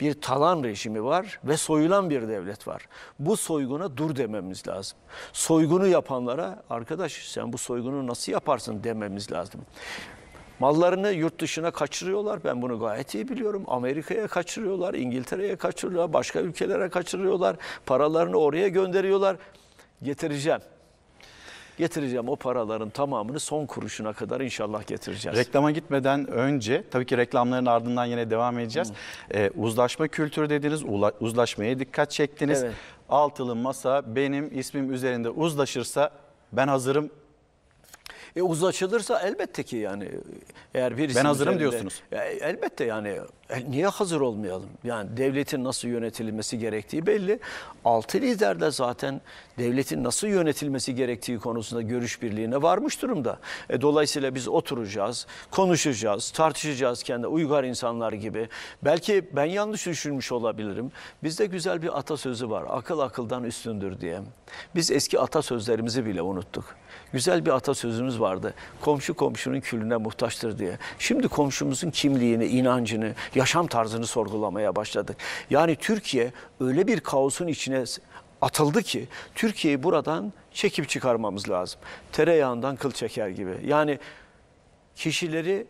Bir talan rejimi var ve soyulan bir devlet var. Bu soyguna dur dememiz lazım. Soygunu yapanlara arkadaş sen bu soygunu nasıl yaparsın dememiz lazım. Mallarını yurt dışına kaçırıyorlar. Ben bunu gayet iyi biliyorum. Amerika'ya kaçırıyorlar, İngiltere'ye kaçırıyorlar, başka ülkelere kaçırıyorlar. Paralarını oraya gönderiyorlar. Getireceğim. Getireceğim o paraların tamamını son kuruşuna kadar inşallah getireceğiz. Reklama gitmeden önce tabii ki reklamların ardından yine devam edeceğiz. Hı. Ee, uzlaşma kültürü dediniz, uzlaşmaya dikkat çektiniz. Evet. Altılı masa benim ismim üzerinde uzlaşırsa ben hazırım e, uzlaşılırsa elbette ki yani eğer birisi Ben hazırım diyorsunuz. E, elbette yani e, niye hazır olmayalım? Yani devletin nasıl yönetilmesi gerektiği belli. Altı lider de zaten devletin nasıl yönetilmesi gerektiği konusunda görüş birliğine varmış durumda. E, dolayısıyla biz oturacağız, konuşacağız, tartışacağız kendi uygar insanlar gibi. Belki ben yanlış düşünmüş olabilirim. Bizde güzel bir atasözü var. Akıl akıldan üstündür diye. Biz eski atasözlerimizi bile unuttuk güzel bir atasözümüz vardı. Komşu komşunun külüne muhtaçtır diye. Şimdi komşumuzun kimliğini, inancını, yaşam tarzını sorgulamaya başladık. Yani Türkiye öyle bir kaosun içine atıldı ki Türkiye'yi buradan çekip çıkarmamız lazım. Tereyağından kıl çeker gibi. Yani kişileri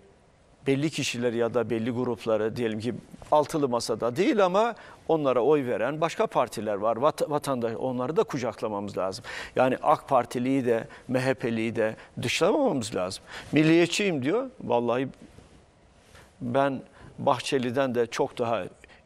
belli kişileri ya da belli grupları diyelim ki altılı masada değil ama onlara oy veren başka partiler var. Vat, vatandaş onları da kucaklamamız lazım. Yani AK Partiliyi de MHP'liyi de dışlamamamız lazım. Milliyetçiyim diyor. Vallahi ben Bahçeli'den de çok daha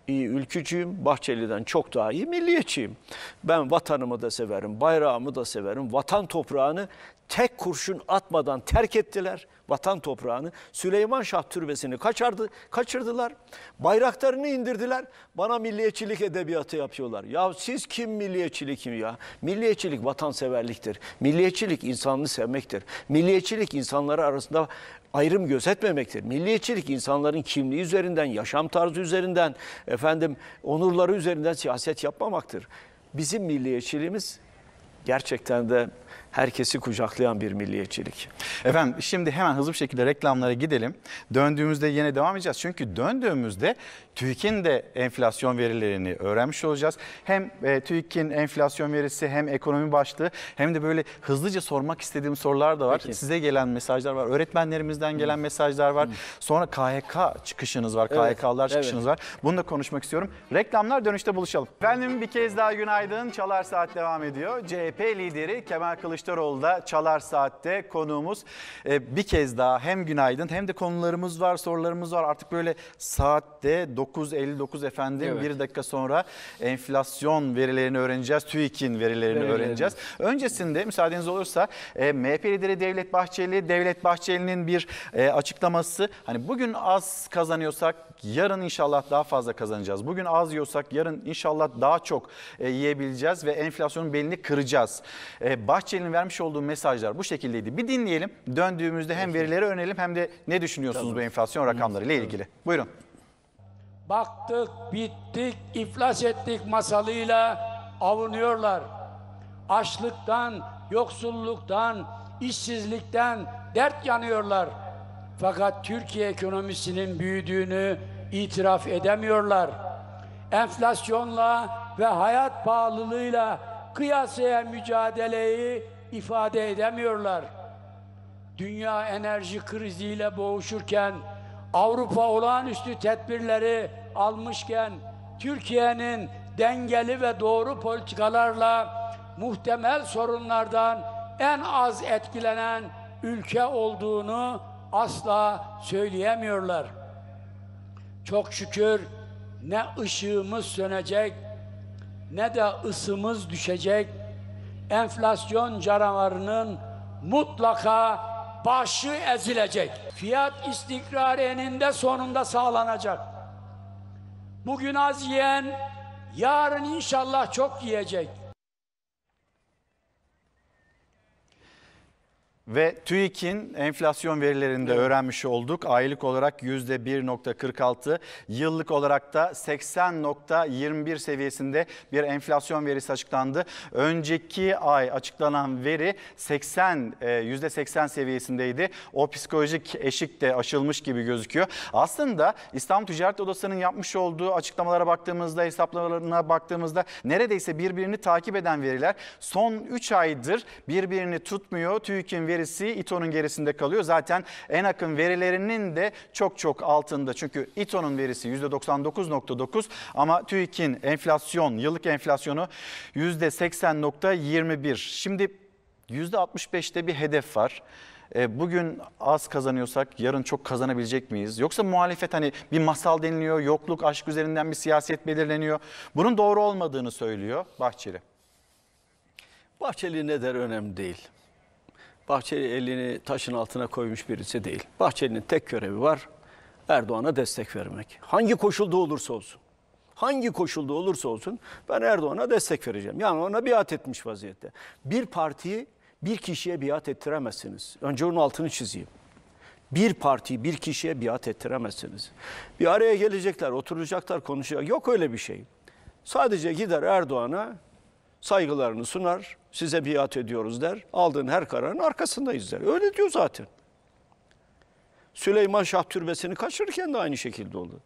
iyi ülkücüyüm, Bahçeli'den çok daha iyi milliyetçiyim. Ben vatanımı da severim, bayrağımı da severim. Vatan toprağını tek kurşun atmadan terk ettiler vatan toprağını. Süleyman Şah Türbesi'ni kaçardı, kaçırdılar. Bayraklarını indirdiler. Bana milliyetçilik edebiyatı yapıyorlar. Ya siz kim milliyetçilik kim ya? Milliyetçilik vatanseverliktir. Milliyetçilik insanlığı sevmektir. Milliyetçilik insanları arasında ayrım gözetmemektir. Milliyetçilik insanların kimliği üzerinden, yaşam tarzı üzerinden, efendim onurları üzerinden siyaset yapmamaktır. Bizim milliyetçiliğimiz gerçekten de herkesi kucaklayan bir milliyetçilik. Efendim şimdi hemen hızlı bir şekilde reklamlara gidelim. Döndüğümüzde yine devam edeceğiz. Çünkü döndüğümüzde TÜİK'in de enflasyon verilerini öğrenmiş olacağız. Hem e, TÜİK'in enflasyon verisi hem ekonomi başlığı hem de böyle hızlıca sormak istediğim sorular da var. Peki. Size gelen mesajlar var. Öğretmenlerimizden gelen mesajlar var. Sonra KHK çıkışınız var. Evet, KHK'lar çıkışınız evet. var. Bunu da konuşmak istiyorum. Reklamlar dönüşte buluşalım. Efendim bir kez daha günaydın. Çalar Saat devam ediyor. CHP lideri Kemal Kılıçdaroğlu Kılıçdaroğlu Çalar Saat'te konuğumuz. E, bir kez daha hem günaydın hem de konularımız var, sorularımız var. Artık böyle saatte 9.59 efendim evet. bir dakika sonra enflasyon verilerini öğreneceğiz. TÜİK'in verilerini Verilerim. öğreneceğiz. Öncesinde müsaadeniz olursa e, MHP lideri Devlet Bahçeli, Devlet Bahçeli'nin bir e, açıklaması. Hani bugün az kazanıyorsak Yarın inşallah daha fazla kazanacağız. Bugün az yiyorsak yarın inşallah daha çok e, yiyebileceğiz ve enflasyonun belini kıracağız. E, Bahçeli'nin vermiş olduğu mesajlar bu şekildeydi. Bir dinleyelim. Döndüğümüzde hem verileri önerelim hem de ne düşünüyorsunuz Tabii. bu enflasyon rakamlarıyla ilgili? Buyurun. Baktık, bittik, iflas ettik masalıyla avunuyorlar. Açlıktan, yoksulluktan, işsizlikten dert yanıyorlar fakat Türkiye ekonomisinin büyüdüğünü itiraf edemiyorlar. Enflasyonla ve hayat pahalılığıyla kıyasaya mücadeleyi ifade edemiyorlar. Dünya enerji kriziyle boğuşurken Avrupa olağanüstü tedbirleri almışken Türkiye'nin dengeli ve doğru politikalarla muhtemel sorunlardan en az etkilenen ülke olduğunu asla söyleyemiyorlar. Çok şükür ne ışığımız sönecek ne de ısımız düşecek. Enflasyon canavarının mutlaka başı ezilecek. Fiyat istikrarı eninde sonunda sağlanacak. Bugün az yiyen yarın inşallah çok yiyecek. Ve TÜİK'in enflasyon verilerinde evet. öğrenmiş olduk. Aylık olarak %1.46, yıllık olarak da 80.21 seviyesinde bir enflasyon verisi açıklandı. Önceki ay açıklanan veri 80 %80 e, seviyesindeydi. O psikolojik eşik de aşılmış gibi gözüküyor. Aslında İstanbul Ticaret Odası'nın yapmış olduğu açıklamalara baktığımızda, hesaplamalarına baktığımızda neredeyse birbirini takip eden veriler son 3 aydır birbirini tutmuyor. TÜİK'in veri gerisi İTO'nun gerisinde kalıyor. Zaten Enak'ın verilerinin de çok çok altında. Çünkü İTO'nun verisi %99.9 ama TÜİK'in enflasyon, yıllık enflasyonu %80.21. Şimdi %65'te bir hedef var. E, bugün az kazanıyorsak yarın çok kazanabilecek miyiz? Yoksa muhalefet hani bir masal deniliyor, yokluk, aşk üzerinden bir siyaset belirleniyor. Bunun doğru olmadığını söylüyor Bahçeli. Bahçeli ne der önemli değil. Bahçeli elini taşın altına koymuş birisi değil. Bahçeli'nin tek görevi var Erdoğan'a destek vermek. Hangi koşulda olursa olsun. Hangi koşulda olursa olsun ben Erdoğan'a destek vereceğim. Yani ona biat etmiş vaziyette. Bir partiyi bir kişiye biat ettiremezsiniz. Önce onun altını çizeyim. Bir partiyi bir kişiye biat ettiremezsiniz. Bir araya gelecekler, oturacaklar, konuşacak. Yok öyle bir şey. Sadece gider Erdoğan'a saygılarını sunar, size biat ediyoruz der. Aldığın her kararın arkasındayız der. Öyle diyor zaten. Süleyman Şah türbesini kaçırırken de aynı şekilde oldu.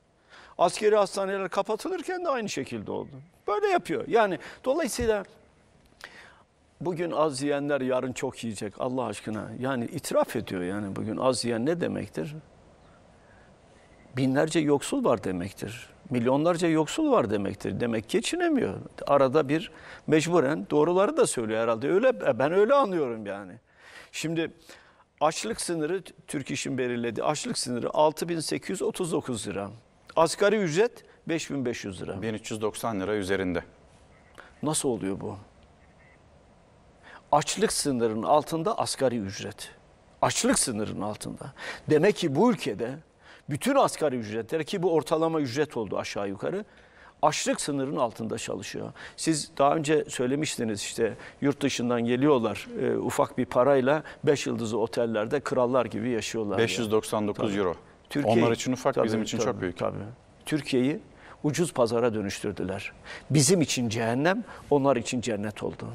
Askeri hastaneler kapatılırken de aynı şekilde oldu. Böyle yapıyor. Yani dolayısıyla bugün az yiyenler yarın çok yiyecek Allah aşkına. Yani itiraf ediyor yani bugün az yiyen ne demektir? Binlerce yoksul var demektir milyonlarca yoksul var demektir. Demek geçinemiyor. Arada bir mecburen doğruları da söylüyor herhalde. Öyle ben öyle anlıyorum yani. Şimdi açlık sınırı Türk İş'in belirlediği açlık sınırı 6839 lira. Asgari ücret 5500 lira. 1390 lira üzerinde. Nasıl oluyor bu? Açlık sınırının altında asgari ücret. Açlık sınırının altında. Demek ki bu ülkede bütün asgari ücretler ki bu ortalama ücret oldu aşağı yukarı açlık sınırının altında çalışıyor. Siz daha önce söylemiştiniz işte yurt dışından geliyorlar e, ufak bir parayla 5 yıldızlı otellerde krallar gibi yaşıyorlar. 599 yani. euro. Türkiye, Onlar için ufak tabii, bizim için tabii, çok büyük. Tabii. Türkiye'yi ucuz pazara dönüştürdüler. Bizim için cehennem onlar için cennet oldu.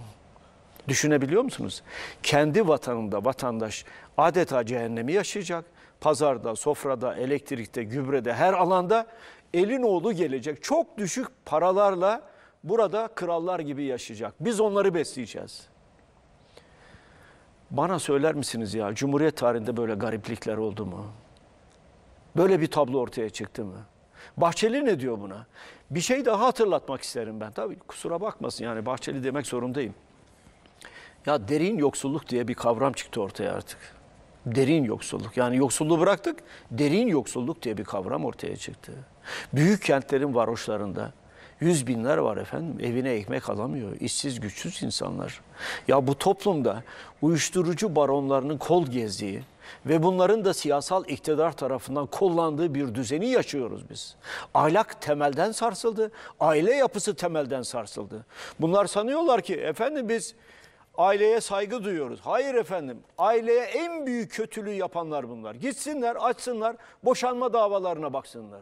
Düşünebiliyor musunuz? Kendi vatanında vatandaş adeta cehennemi yaşayacak pazarda, sofrada, elektrikte, gübrede her alanda elin oğlu gelecek. Çok düşük paralarla burada krallar gibi yaşayacak. Biz onları besleyeceğiz. Bana söyler misiniz ya Cumhuriyet tarihinde böyle gariplikler oldu mu? Böyle bir tablo ortaya çıktı mı? Bahçeli ne diyor buna? Bir şey daha hatırlatmak isterim ben. Tabii kusura bakmasın yani Bahçeli demek zorundayım. Ya derin yoksulluk diye bir kavram çıktı ortaya artık derin yoksulluk. Yani yoksulluğu bıraktık, derin yoksulluk diye bir kavram ortaya çıktı. Büyük kentlerin varoşlarında yüz binler var efendim, evine ekmek alamıyor, işsiz güçsüz insanlar. Ya bu toplumda uyuşturucu baronlarının kol gezdiği ve bunların da siyasal iktidar tarafından kullandığı bir düzeni yaşıyoruz biz. Ahlak temelden sarsıldı, aile yapısı temelden sarsıldı. Bunlar sanıyorlar ki efendim biz aileye saygı duyuyoruz. Hayır efendim aileye en büyük kötülüğü yapanlar bunlar. Gitsinler açsınlar boşanma davalarına baksınlar.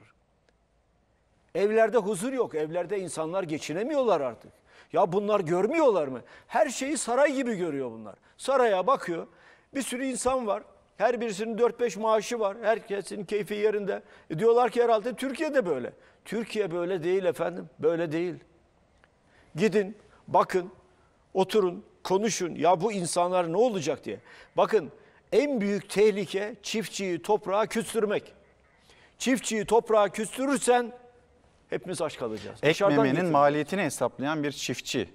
Evlerde huzur yok evlerde insanlar geçinemiyorlar artık. Ya bunlar görmüyorlar mı? Her şeyi saray gibi görüyor bunlar. Saraya bakıyor bir sürü insan var. Her birisinin 4-5 maaşı var. Herkesin keyfi yerinde. E diyorlar ki herhalde de böyle. Türkiye böyle değil efendim. Böyle değil. Gidin, bakın, oturun, konuşun ya bu insanlar ne olacak diye. Bakın en büyük tehlike çiftçiyi toprağa küstürmek. Çiftçiyi toprağa küstürürsen hepimiz aç kalacağız. Ekmemenin maliyetini hesaplayan bir çiftçi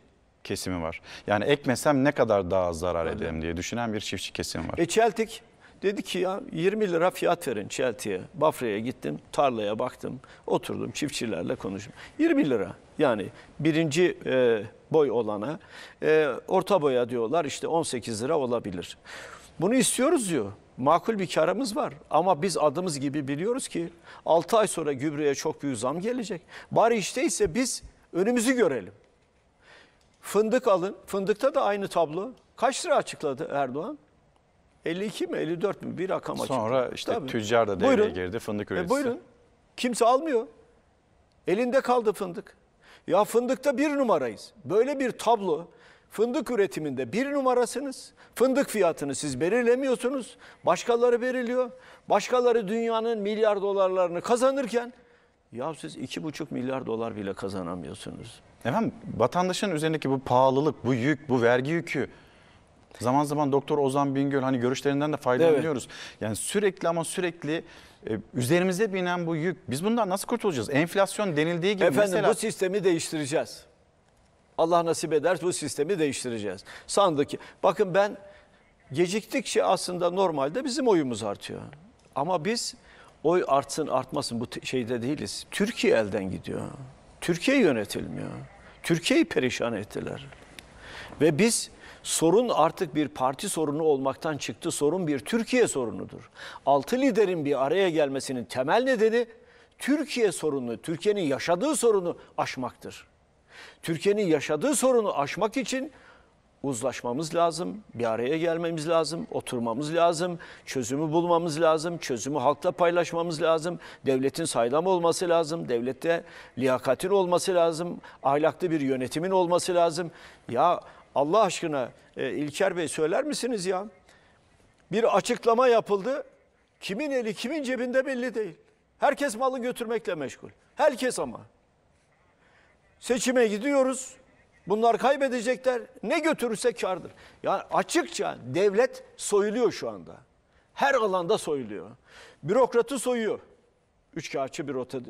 kesimi var. Yani ekmesem ne kadar daha zarar ederim diye düşünen bir çiftçi kesimi var. E çeltik Dedi ki ya 20 lira fiyat verin çeltiye. Bafra'ya gittim, tarlaya baktım, oturdum çiftçilerle konuştum. 20 lira yani birinci e, boy olana e, orta boya diyorlar işte 18 lira olabilir. Bunu istiyoruz diyor. Makul bir karımız var ama biz adımız gibi biliyoruz ki 6 ay sonra gübreye çok büyük zam gelecek. Bari işte biz önümüzü görelim. Fındık alın. Fındıkta da aynı tablo. Kaç lira açıkladı Erdoğan? 52 mi 54 mi bir rakama Sonra işte Tabii. tüccar da devreye buyurun. girdi fındık e, üreticisi. E buyurun. Kimse almıyor. Elinde kaldı fındık. Ya fındıkta bir numarayız. Böyle bir tablo fındık üretiminde bir numarasınız. Fındık fiyatını siz belirlemiyorsunuz. Başkaları belirliyor. Başkaları dünyanın milyar dolarlarını kazanırken ya siz iki buçuk milyar dolar bile kazanamıyorsunuz. Efendim vatandaşın üzerindeki bu pahalılık, bu yük, bu vergi yükü Zaman zaman Doktor Ozan Bingöl hani görüşlerinden de faydalanıyoruz. Evet. Yani sürekli ama sürekli e, üzerimize binen bu yük. Biz bundan nasıl kurtulacağız? Enflasyon denildiği gibi Efendim mesela... bu sistemi değiştireceğiz. Allah nasip eder bu sistemi değiştireceğiz. Sandık bakın ben geciktikçe aslında normalde bizim oyumuz artıyor. Ama biz oy artsın artmasın bu şeyde değiliz. Türkiye elden gidiyor. Türkiye yönetilmiyor. Türkiye'yi perişan ettiler. Ve biz sorun artık bir parti sorunu olmaktan çıktı. Sorun bir Türkiye sorunudur. Altı liderin bir araya gelmesinin temel nedeni Türkiye sorunu, Türkiye'nin yaşadığı sorunu aşmaktır. Türkiye'nin yaşadığı sorunu aşmak için uzlaşmamız lazım, bir araya gelmemiz lazım, oturmamız lazım, çözümü bulmamız lazım, çözümü halkla paylaşmamız lazım, devletin saydam olması lazım, devlette liyakatin olması lazım, ahlaklı bir yönetimin olması lazım. Ya Allah aşkına e, İlker Bey söyler misiniz ya? Bir açıklama yapıldı. Kimin eli kimin cebinde belli değil. Herkes malı götürmekle meşgul. Herkes ama. Seçime gidiyoruz. Bunlar kaybedecekler. Ne götürürse kardır. Yani açıkça devlet soyuluyor şu anda. Her alanda soyuluyor. Bürokratı soyuyor. Üçkağıtçı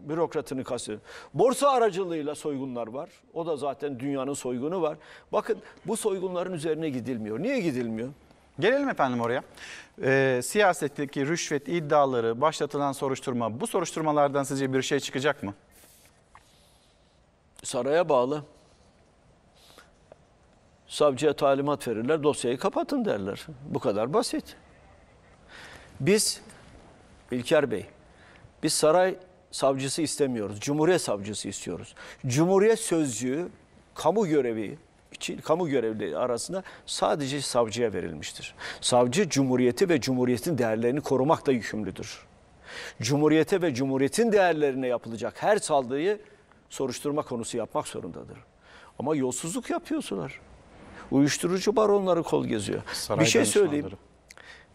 bürokratını kastediyorum. Borsa aracılığıyla soygunlar var. O da zaten dünyanın soygunu var. Bakın bu soygunların üzerine gidilmiyor. Niye gidilmiyor? Gelelim efendim oraya. Ee, siyasetteki rüşvet iddiaları, başlatılan soruşturma, bu soruşturmalardan sizce bir şey çıkacak mı? Saraya bağlı. Savcıya talimat verirler, dosyayı kapatın derler. Bu kadar basit. Biz, İlker Bey, biz saray savcısı istemiyoruz. Cumhuriyet savcısı istiyoruz. Cumhuriyet sözcüğü kamu görevi için kamu görevlileri arasında sadece savcıya verilmiştir. Savcı cumhuriyeti ve cumhuriyetin değerlerini korumakla yükümlüdür. Cumhuriyete ve cumhuriyetin değerlerine yapılacak her saldırıyı soruşturma konusu yapmak zorundadır. Ama yolsuzluk yapıyorsular. Uyuşturucu baronları kol geziyor. Saray bir şey söyleyeyim.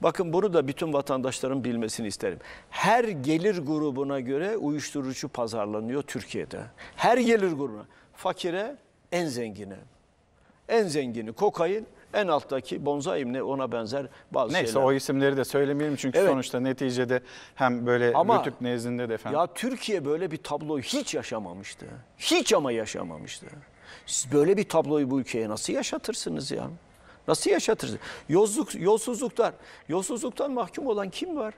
Bakın bunu da bütün vatandaşların bilmesini isterim. Her gelir grubuna göre uyuşturucu pazarlanıyor Türkiye'de. Her gelir grubuna. Fakire en zengine. En zengini kokain, en alttaki bonzai ne ona benzer bazı Neyse, şeyler. Neyse o isimleri de söylemeyelim çünkü evet. sonuçta neticede hem böyle ama, YouTube nezdinde de efendim. Ya Türkiye böyle bir tabloyu hiç yaşamamıştı. Hiç ama yaşamamıştı. Siz böyle bir tabloyu bu ülkeye nasıl yaşatırsınız ya? Nasıl yaşatırsın? Yolsuzluk, yolsuzluklar. Yolsuzluktan mahkum olan kim var?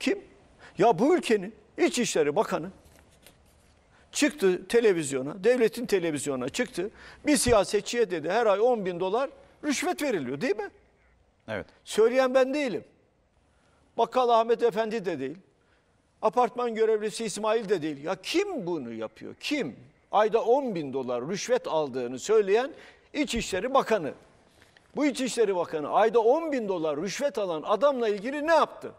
Kim? Ya bu ülkenin İçişleri Bakanı çıktı televizyona, devletin televizyona çıktı. Bir siyasetçiye dedi her ay 10 bin dolar rüşvet veriliyor değil mi? Evet. Söyleyen ben değilim. Bakkal Ahmet Efendi de değil. Apartman görevlisi İsmail de değil. Ya kim bunu yapıyor? Kim? Ayda 10 bin dolar rüşvet aldığını söyleyen İçişleri Bakanı. Bu İçişleri Bakanı ayda 10 bin dolar rüşvet alan adamla ilgili ne yaptı?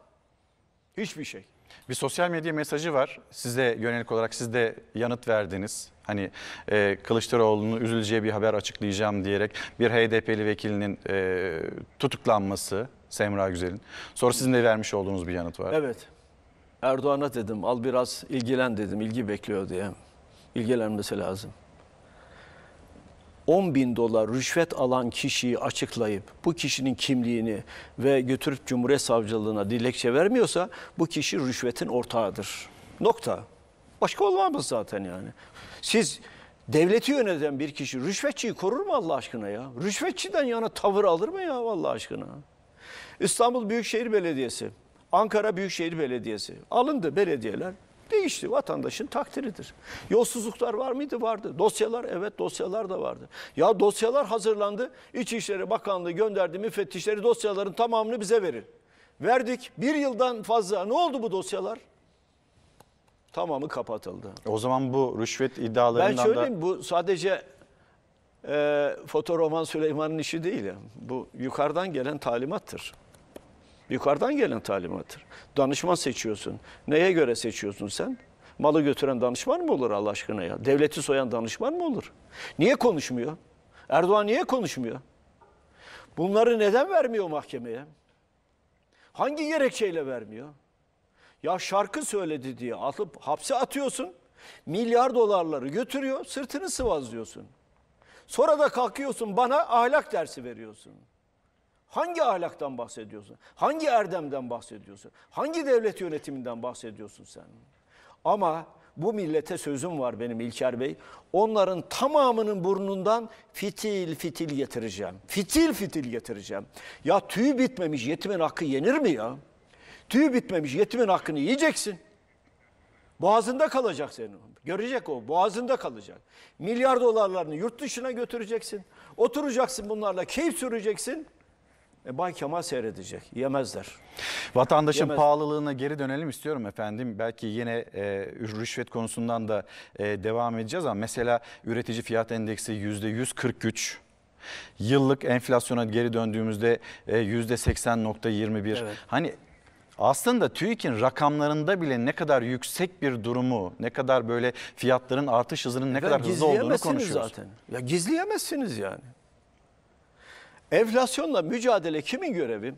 Hiçbir şey. Bir sosyal medya mesajı var. Size yönelik olarak siz de yanıt verdiniz. Hani e, Kılıçdaroğlu'nun üzüleceği bir haber açıklayacağım diyerek bir HDP'li vekilinin e, tutuklanması Semra Güzel'in. Sonra sizin de vermiş olduğunuz bir yanıt var. Evet. Erdoğan'a dedim al biraz ilgilen dedim. İlgi bekliyor diye. İlgilenmesi lazım. 10 bin dolar rüşvet alan kişiyi açıklayıp bu kişinin kimliğini ve götürüp Cumhuriyet Savcılığına dilekçe vermiyorsa bu kişi rüşvetin ortağıdır. Nokta. Başka olmamız zaten yani. Siz devleti yöneten bir kişi rüşvetçiyi korur mu Allah aşkına ya? Rüşvetçiden yana tavır alır mı ya Allah aşkına? İstanbul Büyükşehir Belediyesi, Ankara Büyükşehir Belediyesi alındı belediyeler. Değişti vatandaşın takdiridir. Yolsuzluklar var mıydı? Vardı. Dosyalar evet dosyalar da vardı. Ya dosyalar hazırlandı. İçişleri Bakanlığı gönderdi müfettişleri dosyaların tamamını bize verin. Verdik. Bir yıldan fazla ne oldu bu dosyalar? Tamamı kapatıldı. O zaman bu rüşvet iddialarından da... Ben söyleyeyim da... bu sadece e, Fotoroman Süleyman'ın işi değil. Bu yukarıdan gelen talimattır. Yukarıdan gelen talimattır. Danışman seçiyorsun. Neye göre seçiyorsun sen? Malı götüren danışman mı olur Allah aşkına ya? Devleti soyan danışman mı olur? Niye konuşmuyor? Erdoğan niye konuşmuyor? Bunları neden vermiyor mahkemeye? Hangi gerekçeyle vermiyor? Ya şarkı söyledi diye atıp hapse atıyorsun. Milyar dolarları götürüyor, sırtını sıvazlıyorsun. Sonra da kalkıyorsun bana ahlak dersi veriyorsun.'' Hangi ahlaktan bahsediyorsun? Hangi erdemden bahsediyorsun? Hangi devlet yönetiminden bahsediyorsun sen? Ama bu millete sözüm var benim İlker Bey. Onların tamamının burnundan fitil fitil getireceğim. Fitil fitil getireceğim. Ya tüy bitmemiş yetimin hakkı yenir mi ya? Tüy bitmemiş yetimin hakkını yiyeceksin. Boğazında kalacak senin. Görecek o. Boğazında kalacak. Milyar dolarlarını yurt dışına götüreceksin. Oturacaksın bunlarla keyif süreceksin e, Bay Kemal seyredecek. Yemezler. Vatandaşın Yemez. pahalılığına geri dönelim istiyorum efendim. Belki yine e, rüşvet konusundan da e, devam edeceğiz ama mesela üretici fiyat endeksi %143 Yıllık enflasyona geri döndüğümüzde e, %80.21. Evet. Hani aslında TÜİK'in rakamlarında bile ne kadar yüksek bir durumu, ne kadar böyle fiyatların artış hızının ne Efendim, kadar hızlı olduğunu konuşuyoruz. zaten. Ya gizleyemezsiniz yani. Enflasyonla mücadele kimin görevi?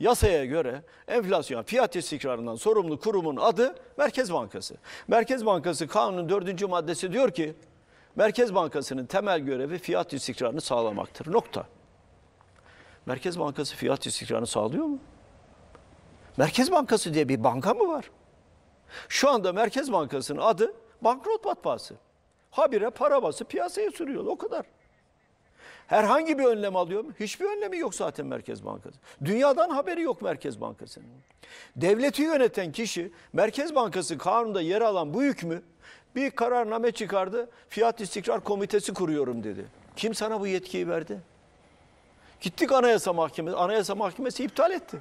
Yasaya göre enflasyon fiyat istikrarından sorumlu kurumun adı Merkez Bankası. Merkez Bankası kanunun dördüncü maddesi diyor ki Merkez Bankası'nın temel görevi fiyat istikrarını sağlamaktır. Nokta. Merkez Bankası fiyat istikrarını sağlıyor mu? Merkez Bankası diye bir banka mı var? Şu anda Merkez Bankası'nın adı bankrot matbaası. Habire para bası piyasaya sürüyor o kadar. Herhangi bir önlem alıyor mu? Hiçbir önlemi yok zaten Merkez Bankası. Dünyadan haberi yok Merkez Bankası'nın. Devleti yöneten kişi Merkez Bankası kanunda yer alan bu hükmü bir kararname çıkardı. Fiyat İstikrar Komitesi kuruyorum dedi. Kim sana bu yetkiyi verdi? Gittik Anayasa Mahkemesi. Anayasa Mahkemesi iptal etti.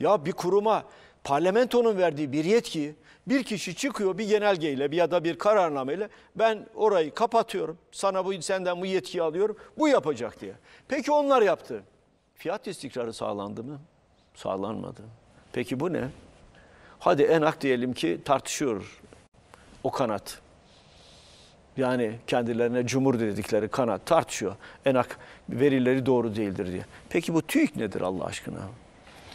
Ya bir kuruma parlamentonun verdiği bir yetki, bir kişi çıkıyor bir genelgeyle bir ya da bir kararnameyle ben orayı kapatıyorum. Sana bu senden bu yetkiyi alıyorum. Bu yapacak diye. Peki onlar yaptı. Fiyat istikrarı sağlandı mı? Sağlanmadı. Peki bu ne? Hadi en enak diyelim ki tartışıyor o kanat. Yani kendilerine cumhur dedikleri kanat tartışıyor. Enak verileri doğru değildir diye. Peki bu TÜİK nedir Allah aşkına?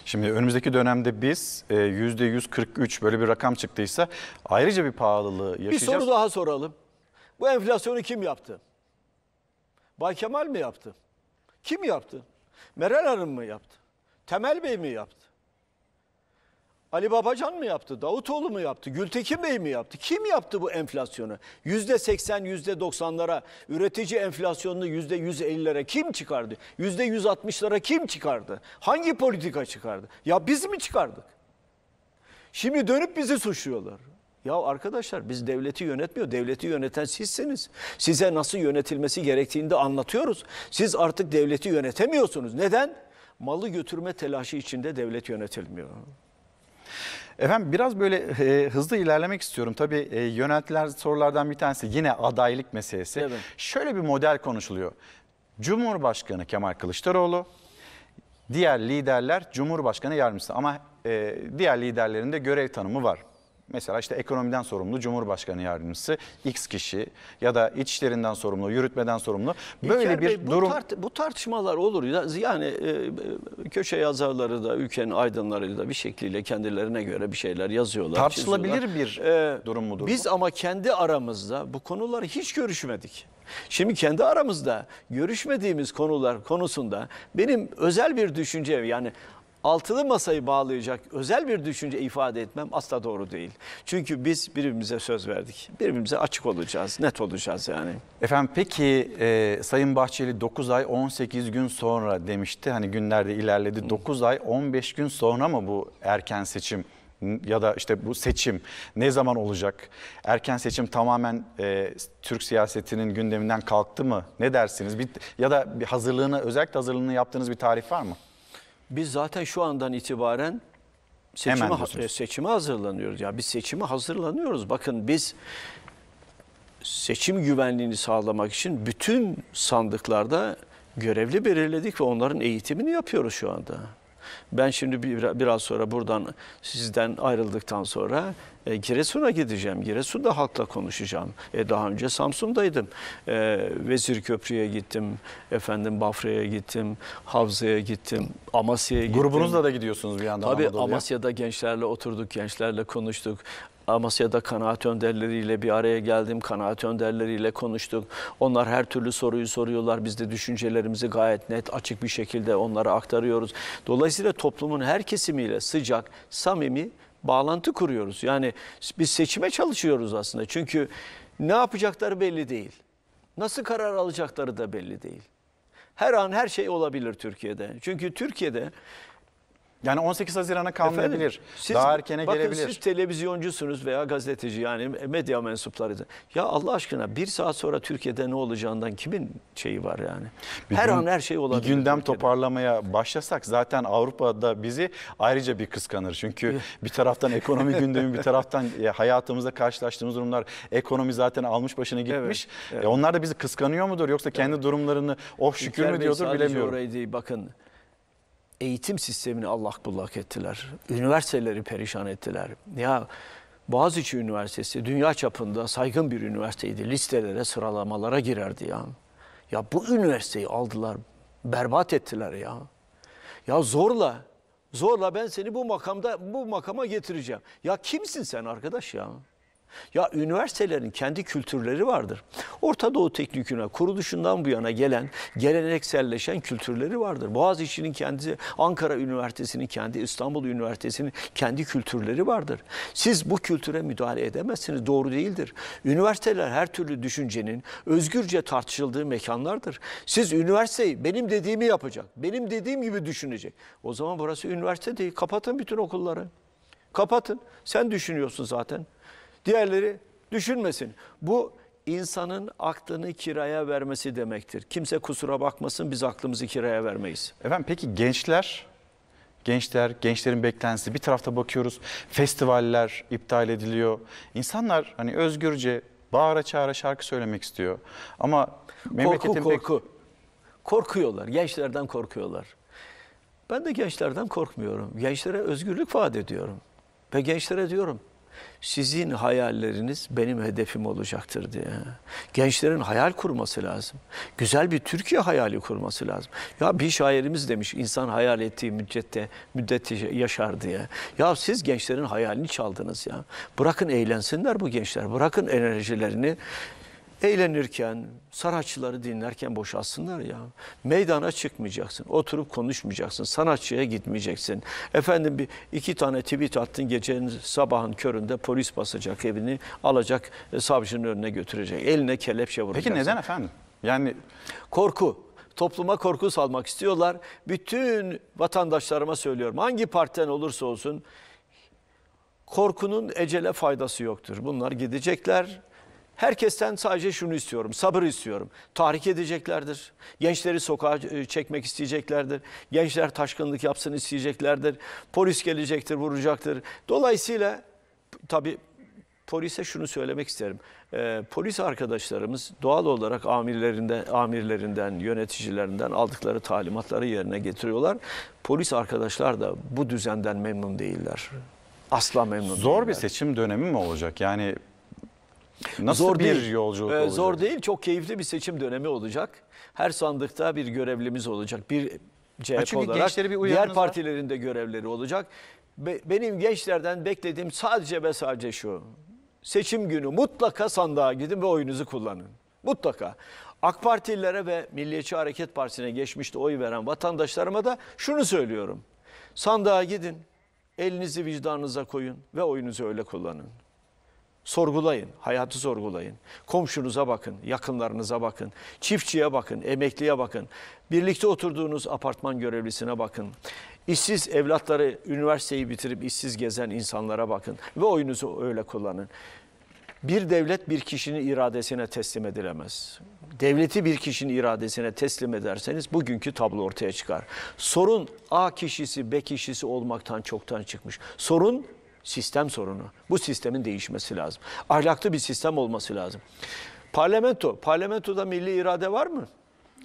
Şimdi önümüzdeki dönemde biz e, %143 böyle bir rakam çıktıysa ayrıca bir pahalılığı yaşayacağız. Bir soru daha soralım. Bu enflasyonu kim yaptı? Bay Kemal mi yaptı? Kim yaptı? Meral Hanım mı yaptı? Temel Bey mi yaptı? Ali Babacan mı yaptı? Davutoğlu mu yaptı? Gültekin Bey mi yaptı? Kim yaptı bu enflasyonu? Yüzde seksen, yüzde doksanlara, üretici enflasyonunu yüzde yüz ellilere kim çıkardı? Yüzde yüz altmışlara kim çıkardı? Hangi politika çıkardı? Ya biz mi çıkardık? Şimdi dönüp bizi suçluyorlar. Ya arkadaşlar biz devleti yönetmiyor. Devleti yöneten sizsiniz. Size nasıl yönetilmesi gerektiğini de anlatıyoruz. Siz artık devleti yönetemiyorsunuz. Neden? Malı götürme telaşı içinde devlet yönetilmiyor. Efendim biraz böyle e, hızlı ilerlemek istiyorum. Tabii e, yöneltilen sorulardan bir tanesi yine adaylık meselesi. Evet. Şöyle bir model konuşuluyor. Cumhurbaşkanı Kemal Kılıçdaroğlu, diğer liderler Cumhurbaşkanı yardımcısı ama e, diğer liderlerin de görev tanımı var. Mesela işte ekonomiden sorumlu Cumhurbaşkanı yardımcısı X kişi ya da içlerinden sorumlu, yürütmeden sorumlu. Böyle İlker bir bu durum tart- bu tartışmalar olur. Yani e, köşe yazarları da ülkenin aydınları da bir şekilde kendilerine göre bir şeyler yazıyorlar. tartışılabilir bir Ee, durum mudur? Biz bu? ama kendi aramızda bu konuları hiç görüşmedik. Şimdi kendi aramızda görüşmediğimiz konular konusunda benim özel bir düşüncem yani altılı masayı bağlayacak özel bir düşünce ifade etmem asla doğru değil. Çünkü biz birbirimize söz verdik. Birbirimize açık olacağız, net olacağız yani. Efendim peki e, Sayın Bahçeli 9 ay 18 gün sonra demişti. Hani günlerde ilerledi. 9 ay 15 gün sonra mı bu erken seçim? ya da işte bu seçim ne zaman olacak? Erken seçim tamamen e, Türk siyasetinin gündeminden kalktı mı? Ne dersiniz? Bir, ya da bir hazırlığını özellikle hazırlığını yaptığınız bir tarif var mı? biz zaten şu andan itibaren seçime, Hemen e, seçime hazırlanıyoruz. Ya biz seçime hazırlanıyoruz. Bakın biz seçim güvenliğini sağlamak için bütün sandıklarda görevli belirledik ve onların eğitimini yapıyoruz şu anda. Ben şimdi bir, biraz sonra buradan sizden ayrıldıktan sonra e, Giresun'a gideceğim. Giresun'da halkla konuşacağım. E, daha önce Samsun'daydım. E, Vezir Köprü'ye gittim. Efendim Bafra'ya gittim. Havza'ya gittim. Amasya'ya gittim. Grubunuzla da gidiyorsunuz bir yandan Tabii Anadolu'ya. Amasya'da gençlerle oturduk, gençlerle konuştuk. Amasya'da kanaat önderleriyle bir araya geldim. Kanaat önderleriyle konuştuk. Onlar her türlü soruyu soruyorlar. Biz de düşüncelerimizi gayet net, açık bir şekilde onlara aktarıyoruz. Dolayısıyla toplumun her kesimiyle sıcak, samimi bağlantı kuruyoruz. Yani biz seçime çalışıyoruz aslında. Çünkü ne yapacakları belli değil. Nasıl karar alacakları da belli değil. Her an her şey olabilir Türkiye'de. Çünkü Türkiye'de yani 18 Haziran'a kalmayabilir. Efendim, siz, Daha erkene bakın gelebilir. Siz televizyoncusunuz veya gazeteci yani medya mensupları. Ya Allah aşkına bir saat sonra Türkiye'de ne olacağından kimin şeyi var yani? Bir her gün, an her şey olabilir. Bir gündem Türkiye'de. toparlamaya başlasak zaten Avrupa'da bizi ayrıca bir kıskanır. Çünkü bir taraftan ekonomi gündemi bir taraftan e, hayatımızda karşılaştığımız durumlar ekonomi zaten almış başını gitmiş. Evet, evet. E onlar da bizi kıskanıyor mudur yoksa kendi evet. durumlarını oh şükür mü diyordur bilemiyorum. Orayı değil, bakın eğitim sistemini allak bullak ettiler. Üniversiteleri perişan ettiler. Ya Boğaziçi Üniversitesi dünya çapında saygın bir üniversiteydi. Listelere, sıralamalara girerdi ya. Ya bu üniversiteyi aldılar, berbat ettiler ya. Ya zorla, zorla ben seni bu makamda bu makama getireceğim. Ya kimsin sen arkadaş ya? Ya üniversitelerin kendi kültürleri vardır. Orta Doğu Tekniküne kuruluşundan bu yana gelen, gelenekselleşen kültürleri vardır. Boğaziçi'nin kendisi, Ankara Üniversitesi'nin kendi, İstanbul Üniversitesi'nin kendi kültürleri vardır. Siz bu kültüre müdahale edemezsiniz. Doğru değildir. Üniversiteler her türlü düşüncenin özgürce tartışıldığı mekanlardır. Siz üniversiteyi benim dediğimi yapacak, benim dediğim gibi düşünecek. O zaman burası üniversite değil. Kapatın bütün okulları. Kapatın. Sen düşünüyorsun zaten. Diğerleri düşünmesin. Bu insanın aklını kiraya vermesi demektir. Kimse kusura bakmasın biz aklımızı kiraya vermeyiz. Efendim peki gençler gençler, gençlerin beklentisi. Bir tarafta bakıyoruz festivaller iptal ediliyor. İnsanlar hani özgürce bağıra çağıra şarkı söylemek istiyor. Ama memleketin korku, korku. Korkuyorlar. Gençlerden korkuyorlar. Ben de gençlerden korkmuyorum. Gençlere özgürlük vaat ediyorum. Ve gençlere diyorum sizin hayalleriniz benim hedefim olacaktır diye. Gençlerin hayal kurması lazım. Güzel bir Türkiye hayali kurması lazım. Ya bir şairimiz demiş insan hayal ettiği müddette müddet yaşar diye. Ya siz gençlerin hayalini çaldınız ya. Bırakın eğlensinler bu gençler. Bırakın enerjilerini eğlenirken, sanatçıları dinlerken boşalsınlar ya. Meydana çıkmayacaksın, oturup konuşmayacaksın, sanatçıya gitmeyeceksin. Efendim bir iki tane tweet attın gecenin sabahın köründe polis basacak evini alacak e, savcının önüne götürecek. Eline kelepçe vuracaksın. Peki neden efendim? Yani korku topluma korku salmak istiyorlar. Bütün vatandaşlarıma söylüyorum hangi partiden olursa olsun korkunun ecele faydası yoktur. Bunlar gidecekler Herkesten sadece şunu istiyorum, sabır istiyorum. Tahrik edeceklerdir. Gençleri sokağa e, çekmek isteyeceklerdir. Gençler taşkınlık yapsın isteyeceklerdir. Polis gelecektir, vuracaktır. Dolayısıyla tabii polise şunu söylemek isterim. E, polis arkadaşlarımız doğal olarak amirlerinde, amirlerinden, yöneticilerinden aldıkları talimatları yerine getiriyorlar. Polis arkadaşlar da bu düzenden memnun değiller. Asla memnun Zor değiller. bir seçim dönemi mi olacak? Yani Nasıl zor bir değil. yolculuk ee, olacak? Zor değil, çok keyifli bir seçim dönemi olacak. Her sandıkta bir görevlimiz olacak. Bir CHP çünkü olarak, gençleri bir diğer uyarınız var. partilerin de görevleri olacak. Be- benim gençlerden beklediğim sadece ve sadece şu. Seçim günü mutlaka sandığa gidin ve oyunuzu kullanın. Mutlaka. AK Partililere ve Milliyetçi Hareket Partisi'ne geçmişte oy veren vatandaşlarıma da şunu söylüyorum. Sandığa gidin, elinizi vicdanınıza koyun ve oyunuzu öyle kullanın. Sorgulayın, hayatı sorgulayın. Komşunuza bakın, yakınlarınıza bakın, çiftçiye bakın, emekliye bakın. Birlikte oturduğunuz apartman görevlisine bakın. İşsiz evlatları üniversiteyi bitirip işsiz gezen insanlara bakın ve oyunuzu öyle kullanın. Bir devlet bir kişinin iradesine teslim edilemez. Devleti bir kişinin iradesine teslim ederseniz bugünkü tablo ortaya çıkar. Sorun A kişisi, B kişisi olmaktan çoktan çıkmış. Sorun sistem sorunu. Bu sistemin değişmesi lazım. Ahlaklı bir sistem olması lazım. Parlamento, parlamentoda milli irade var mı?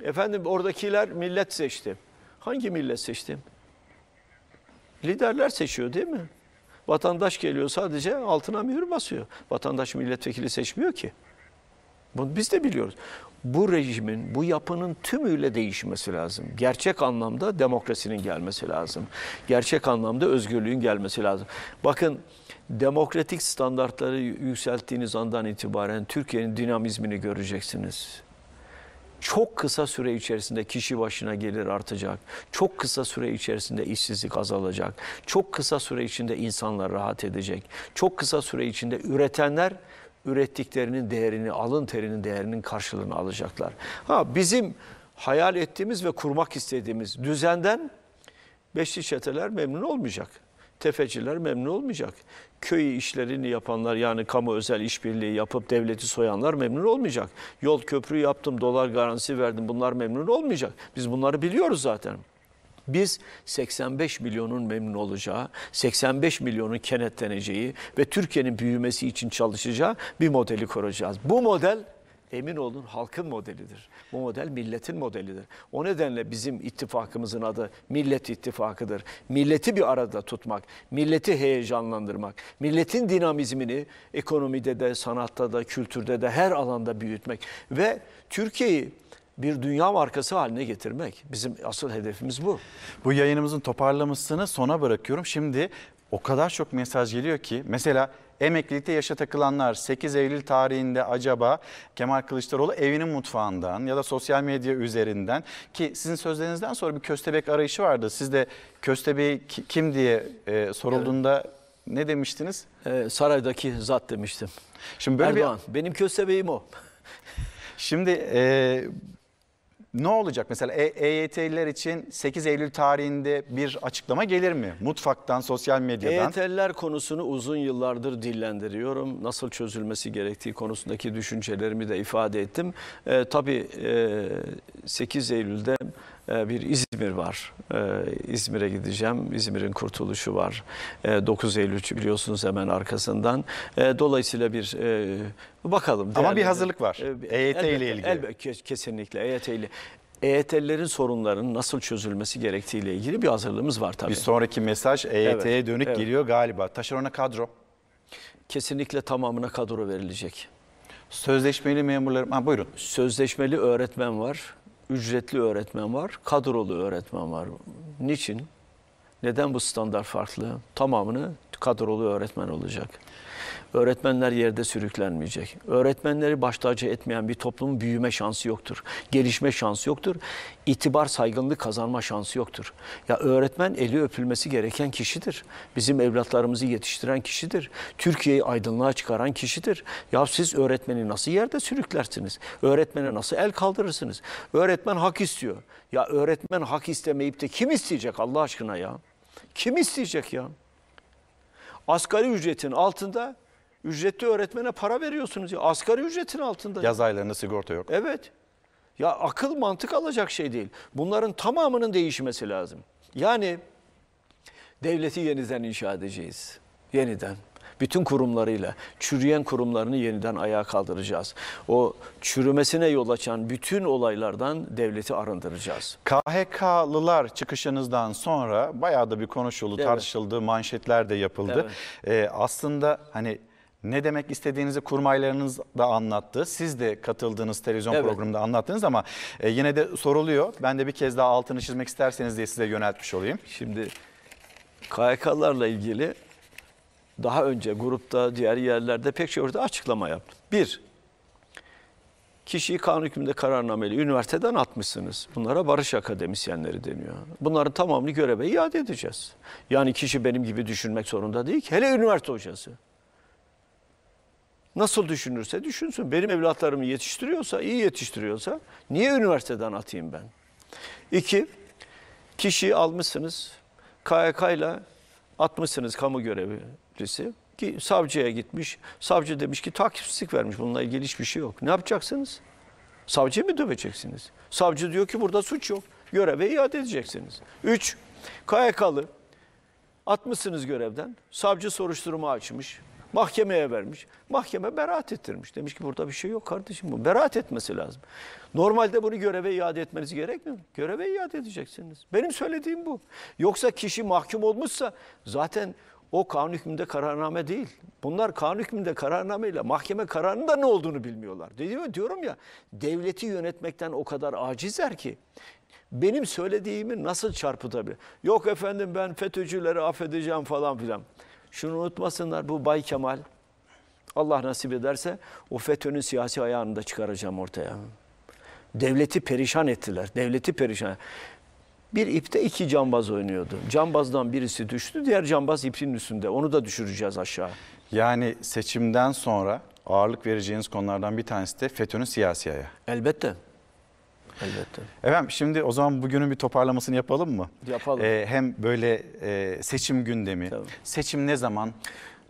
Efendim oradakiler millet seçti. Hangi millet seçti? Liderler seçiyor değil mi? Vatandaş geliyor sadece altına mühür basıyor. Vatandaş milletvekili seçmiyor ki. Bunu biz de biliyoruz bu rejimin, bu yapının tümüyle değişmesi lazım. Gerçek anlamda demokrasinin gelmesi lazım. Gerçek anlamda özgürlüğün gelmesi lazım. Bakın demokratik standartları yükselttiğiniz andan itibaren Türkiye'nin dinamizmini göreceksiniz çok kısa süre içerisinde kişi başına gelir artacak. Çok kısa süre içerisinde işsizlik azalacak. Çok kısa süre içinde insanlar rahat edecek. Çok kısa süre içinde üretenler ürettiklerinin değerini, alın terinin değerinin karşılığını alacaklar. Ha bizim hayal ettiğimiz ve kurmak istediğimiz düzenden beşli çeteler memnun olmayacak. Tefeciler memnun olmayacak. Köy işlerini yapanlar yani kamu özel işbirliği yapıp devleti soyanlar memnun olmayacak. Yol köprü yaptım, dolar garantisi verdim bunlar memnun olmayacak. Biz bunları biliyoruz zaten. Biz 85 milyonun memnun olacağı, 85 milyonun kenetleneceği ve Türkiye'nin büyümesi için çalışacağı bir modeli kuracağız. Bu model emin olun halkın modelidir. Bu model milletin modelidir. O nedenle bizim ittifakımızın adı Millet İttifakı'dır. Milleti bir arada tutmak, milleti heyecanlandırmak, milletin dinamizmini ekonomide de, sanatta da, kültürde de her alanda büyütmek ve Türkiye'yi bir dünya markası haline getirmek. Bizim asıl hedefimiz bu. Bu yayınımızın toparlamasını sona bırakıyorum. Şimdi o kadar çok mesaj geliyor ki mesela emeklilikte yaşa takılanlar 8 Eylül tarihinde acaba Kemal Kılıçdaroğlu evinin mutfağından ya da sosyal medya üzerinden ki sizin sözlerinizden sonra bir köstebek arayışı vardı. Siz de köstebeği kim diye e, sorulduğunda evet. ne demiştiniz? Ee, saraydaki zat demiştim. Şimdi böyle Erdoğan, bir... benim köstebeğim o. Şimdi e, ne olacak? Mesela e EYT'liler için 8 Eylül tarihinde bir açıklama gelir mi? Mutfaktan, sosyal medyadan. EYT'liler konusunu uzun yıllardır dillendiriyorum. Nasıl çözülmesi gerektiği konusundaki düşüncelerimi de ifade ettim. E, tabii e, 8 Eylül'de ee, bir İzmir var. Ee, İzmir'e gideceğim. İzmir'in kurtuluşu var. 9 ee, Eylül biliyorsunuz hemen arkasından. Dolayısıyla bir e, bakalım. Ama bir hazırlık var. EYT e ile ilgili. Elbette kesinlikle EYT ile. EYT'lilerin sorunlarının nasıl çözülmesi gerektiğiyle ilgili bir hazırlığımız var tabii. Bir sonraki mesaj EYT'ye evet, dönük evet. geliyor galiba. Taşerona kadro. Kesinlikle tamamına kadro verilecek. Sözleşmeli memurlar ha buyurun. Sözleşmeli öğretmen var ücretli öğretmen var, kadrolu öğretmen var. Niçin? Neden bu standart farklı? Tamamını kadrolu öğretmen olacak. Öğretmenler yerde sürüklenmeyecek. Öğretmenleri baştaca etmeyen bir toplumun büyüme şansı yoktur. Gelişme şansı yoktur. İtibar, saygınlık kazanma şansı yoktur. Ya öğretmen eli öpülmesi gereken kişidir. Bizim evlatlarımızı yetiştiren kişidir. Türkiye'yi aydınlığa çıkaran kişidir. Ya siz öğretmeni nasıl yerde sürüklersiniz? Öğretmene nasıl el kaldırırsınız? Öğretmen hak istiyor. Ya öğretmen hak istemeyip de kim isteyecek Allah aşkına ya? Kim isteyecek ya? Asgari ücretin altında Ücretli öğretmene para veriyorsunuz ya. Asgari ücretin altında. Yaz aylarında sigorta yok. Evet. Ya akıl mantık alacak şey değil. Bunların tamamının değişmesi lazım. Yani devleti yeniden inşa edeceğiz. Yeniden. Bütün kurumlarıyla, çürüyen kurumlarını yeniden ayağa kaldıracağız. O çürümesine yol açan bütün olaylardan devleti arındıracağız. KHK'lılar çıkışınızdan sonra bayağı da bir konuşuldu, Evet. tartışıldı, manşetler de yapıldı. Evet. Ee, aslında hani ne demek istediğinizi kurmaylarınız da anlattı. Siz de katıldığınız televizyon evet. programında anlattınız ama e, yine de soruluyor. Ben de bir kez daha altını çizmek isterseniz diye size yöneltmiş olayım. Şimdi KYK'larla ilgili daha önce grupta, diğer yerlerde pek çok orada açıklama yaptım. Bir, kişiyi kanun hükmünde kararnameyle üniversiteden atmışsınız. Bunlara barış akademisyenleri deniyor. Bunların tamamını göreve iade edeceğiz. Yani kişi benim gibi düşünmek zorunda değil ki. Hele üniversite hocası. Nasıl düşünürse düşünsün. Benim evlatlarımı yetiştiriyorsa, iyi yetiştiriyorsa niye üniversiteden atayım ben? İki, kişiyi almışsınız, KYK ile atmışsınız kamu görevlisi. Ki savcıya gitmiş, savcı demiş ki takipsizlik vermiş, bununla ilgili hiçbir şey yok. Ne yapacaksınız? Savcıyı mı döveceksiniz? Savcı diyor ki burada suç yok, göreve iade edeceksiniz. Üç, KYK'lı atmışsınız görevden, savcı soruşturma açmış, Mahkemeye vermiş. Mahkeme beraat ettirmiş. Demiş ki burada bir şey yok kardeşim bu. Beraat etmesi lazım. Normalde bunu göreve iade etmeniz gerekmiyor mu? Göreve iade edeceksiniz. Benim söylediğim bu. Yoksa kişi mahkum olmuşsa zaten o kanun hükmünde kararname değil. Bunlar kanun hükmünde kararnameyle mahkeme kararının da ne olduğunu bilmiyorlar. Dediğim diyorum ya devleti yönetmekten o kadar acizler ki benim söylediğimi nasıl çarpıtabilir? Yok efendim ben FETÖ'cüleri affedeceğim falan filan. Şunu unutmasınlar bu Bay Kemal Allah nasip ederse o FETÖ'nün siyasi ayağını da çıkaracağım ortaya. Devleti perişan ettiler. Devleti perişan. Bir ipte iki cambaz oynuyordu. Cambazdan birisi düştü, diğer cambaz ipin üstünde. Onu da düşüreceğiz aşağı. Yani seçimden sonra ağırlık vereceğiniz konulardan bir tanesi de FETÖ'nün siyasi ayağı. Elbette. Elbette. Efendim şimdi o zaman bugünün bir toparlamasını yapalım mı? Yapalım. Ee, hem böyle e, seçim gündemi, Tabii. seçim ne zaman?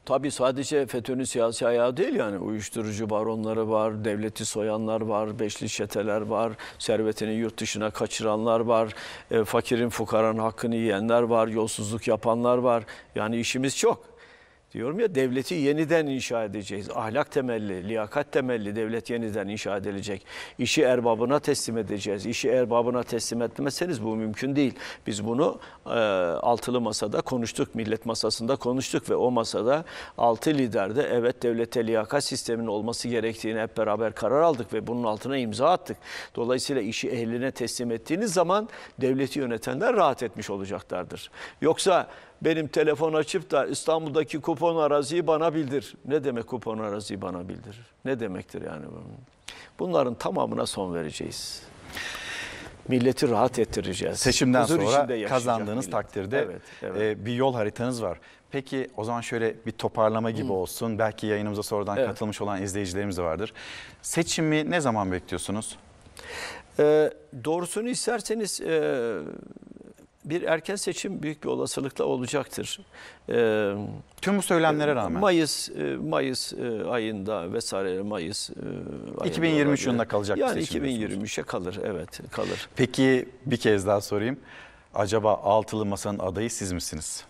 Tabii sadece FETÖ'nün siyasi ayağı değil yani uyuşturucu baronları var, devleti soyanlar var, beşli çeteler var, servetini yurt dışına kaçıranlar var, e, fakirin fukaranın hakkını yiyenler var, yolsuzluk yapanlar var. Yani işimiz çok. Diyorum ya devleti yeniden inşa edeceğiz. Ahlak temelli, liyakat temelli devlet yeniden inşa edilecek. İşi erbabına teslim edeceğiz. İşi erbabına teslim etmezseniz bu mümkün değil. Biz bunu e, altılı masada konuştuk, millet masasında konuştuk ve o masada altı liderde evet devlete liyakat sisteminin olması gerektiğini hep beraber karar aldık ve bunun altına imza attık. Dolayısıyla işi ehline teslim ettiğiniz zaman devleti yönetenler rahat etmiş olacaklardır. Yoksa benim telefon açıp da İstanbul'daki kupon araziyi bana bildir. Ne demek kupon araziyi bana bildir? Ne demektir yani? Bunların tamamına son vereceğiz. Milleti rahat ettireceğiz. Seçimden Huzur sonra kazandığınız millet. takdirde evet, evet. E, bir yol haritanız var. Peki o zaman şöyle bir toparlama gibi Hı. Hmm. olsun. Belki yayınımıza sonradan evet. katılmış olan izleyicilerimiz de vardır. Seçimi ne zaman bekliyorsunuz? E, doğrusunu isterseniz e, bir erken seçim büyük bir olasılıkla olacaktır. Ee, Tüm bu söylemlere e, rağmen. Mayıs e, Mayıs e, ayında vesaire Mayıs ayında 2023 yılında kalacak yani bir Yani 2023'e kalır evet kalır. Peki bir kez daha sorayım. Acaba altılı masanın adayı siz misiniz?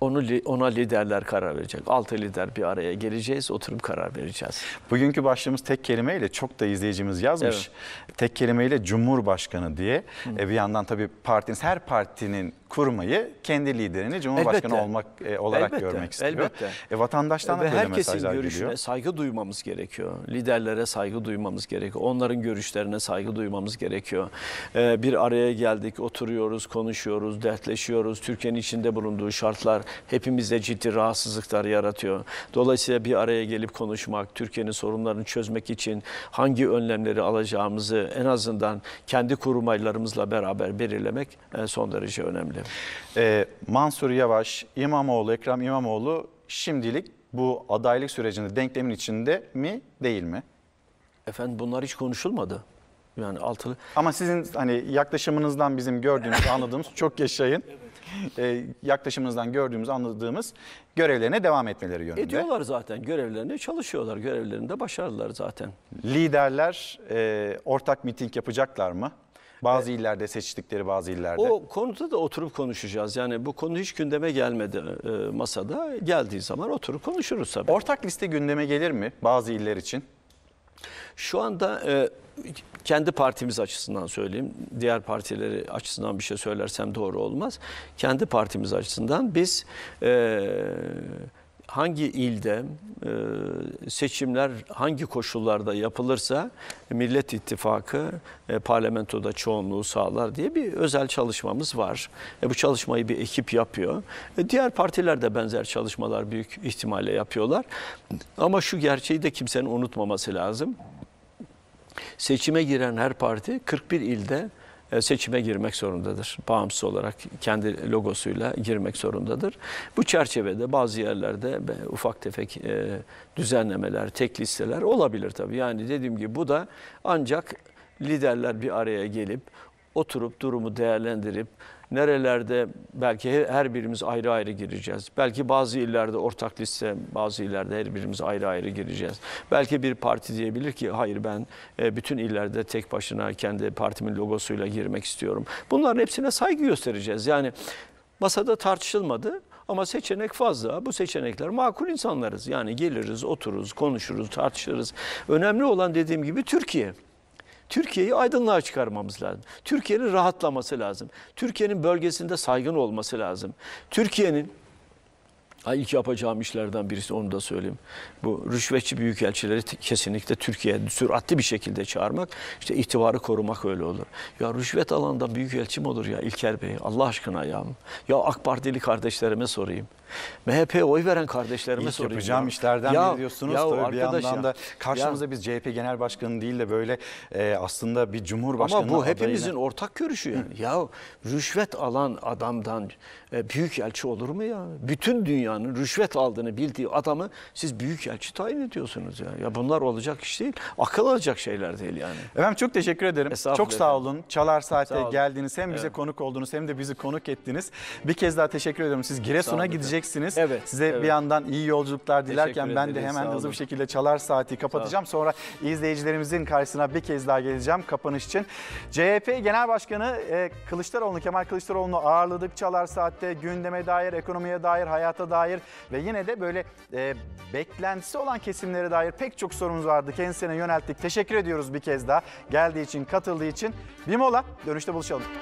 onu ona liderler karar verecek. Altı lider bir araya geleceğiz, oturup karar vereceğiz. Bugünkü başlığımız tek kelimeyle çok da izleyicimiz yazmış. Evet. Tek kelimeyle Cumhurbaşkanı diye. Hı. E, bir yandan tabii partiniz her partinin kurmayı kendi liderini Cumhurbaşkanı elbette. olmak e, olarak elbette, görmek istiyor. Elbette. E, vatandaştan da Ve böyle mesajlar görüşüne geliyor. saygı duymamız gerekiyor. Liderlere saygı duymamız gerekiyor. Onların görüşlerine saygı duymamız gerekiyor. E, bir araya geldik, oturuyoruz, konuşuyoruz, dertleşiyoruz. Türkiye'nin içinde bulunduğu şartlar hepimizde ciddi rahatsızlıklar yaratıyor. Dolayısıyla bir araya gelip konuşmak, Türkiye'nin sorunlarını çözmek için hangi önlemleri alacağımızı en azından kendi kurmaylarımızla beraber belirlemek e, son derece önemli. Ee, Mansur Yavaş, İmamoğlu, Ekrem İmamoğlu şimdilik bu adaylık sürecinde denklemin içinde mi değil mi? Efendim bunlar hiç konuşulmadı. Yani altılı. Ama sizin hani yaklaşımınızdan bizim gördüğümüz, anladığımız çok yaşayın. Evet. Ee, yaklaşımınızdan gördüğümüz, anladığımız görevlerine devam etmeleri yönünde. Ediyorlar zaten görevlerini, çalışıyorlar görevlerinde başardılar zaten. Liderler e, ortak miting yapacaklar mı? Bazı illerde seçtikleri bazı illerde. O konuda da oturup konuşacağız. Yani bu konu hiç gündeme gelmedi e, masada. Geldiği zaman oturup konuşuruz tabii. Ortak liste gündeme gelir mi bazı iller için? Şu anda e, kendi partimiz açısından söyleyeyim. Diğer partileri açısından bir şey söylersem doğru olmaz. Kendi partimiz açısından biz e, hangi ilde e, seçimler hangi koşullarda yapılırsa Millet İttifakı e, parlamentoda çoğunluğu sağlar diye bir özel çalışmamız var. E, bu çalışmayı bir ekip yapıyor. Diğer partiler de benzer çalışmalar büyük ihtimalle yapıyorlar. Ama şu gerçeği de kimsenin unutmaması lazım. Seçime giren her parti 41 ilde e, seçime girmek zorundadır. Bağımsız olarak kendi logosuyla girmek zorundadır. Bu çerçevede bazı yerlerde ufak tefek e, düzenlemeler, tek listeler olabilir tabii. Yani dediğim gibi bu da ancak liderler bir araya gelip oturup durumu değerlendirip nerelerde belki her birimiz ayrı ayrı gireceğiz. Belki bazı illerde ortak liste, bazı illerde her birimiz ayrı ayrı gireceğiz. Belki bir parti diyebilir ki hayır ben e, bütün illerde tek başına kendi partimin logosuyla girmek istiyorum. Bunların hepsine saygı göstereceğiz. Yani masada tartışılmadı. Ama seçenek fazla. Bu seçenekler makul insanlarız. Yani geliriz, otururuz, konuşuruz, tartışırız. Önemli olan dediğim gibi Türkiye. Türkiye'yi aydınlığa çıkarmamız lazım. Türkiye'nin rahatlaması lazım. Türkiye'nin bölgesinde saygın olması lazım. Türkiye'nin ilk yapacağım işlerden birisi onu da söyleyeyim. Bu rüşvetçi büyükelçileri kesinlikle Türkiye'ye süratli bir şekilde çağırmak. işte itibarı korumak öyle olur. Ya rüşvet alanda büyükelçi mi olur ya İlker Bey Allah aşkına ya. Ya AK Partili kardeşlerime sorayım. MHP'ye oy veren kardeşlerime İlk sorayım. yapacağım ya. işlerden ya, biri diyorsunuz. Ya, Tabii bir yandan ya. da karşımızda ya. biz CHP Genel Başkanı değil de böyle e, aslında bir Cumhurbaşkanı Ama bu hepimizin ortak görüşü yani. Hı. Ya rüşvet alan adamdan e, elçi olur mu ya? Bütün dünyanın rüşvet aldığını bildiği adamı siz büyük elçi tayin ediyorsunuz ya. Ya bunlar olacak iş değil. Akıl alacak şeyler değil yani. Efendim çok teşekkür ederim. Çok sağ olun. Çalar Saat'e geldiniz. Hem bize konuk oldunuz hem de bizi konuk ettiniz. Bir kez daha teşekkür ediyorum. Siz Giresun'a gideceksiniz dinleyeceksiniz. Evet. Size evet. bir yandan iyi yolculuklar dilerken ben de hemen hızlı bir şekilde çalar saati kapatacağım. Sonra izleyicilerimizin karşısına bir kez daha geleceğim kapanış için. CHP Genel Başkanı e, Kılıçdaroğlu, Kemal Kılıçdaroğlu'nu ağırladık çalar saatte gündeme dair, ekonomiye dair, hayata dair ve yine de böyle e, beklentisi olan kesimlere dair pek çok sorumuz vardı. Kendisine yönelttik. Teşekkür ediyoruz bir kez daha. Geldiği için, katıldığı için. Bir mola dönüşte buluşalım.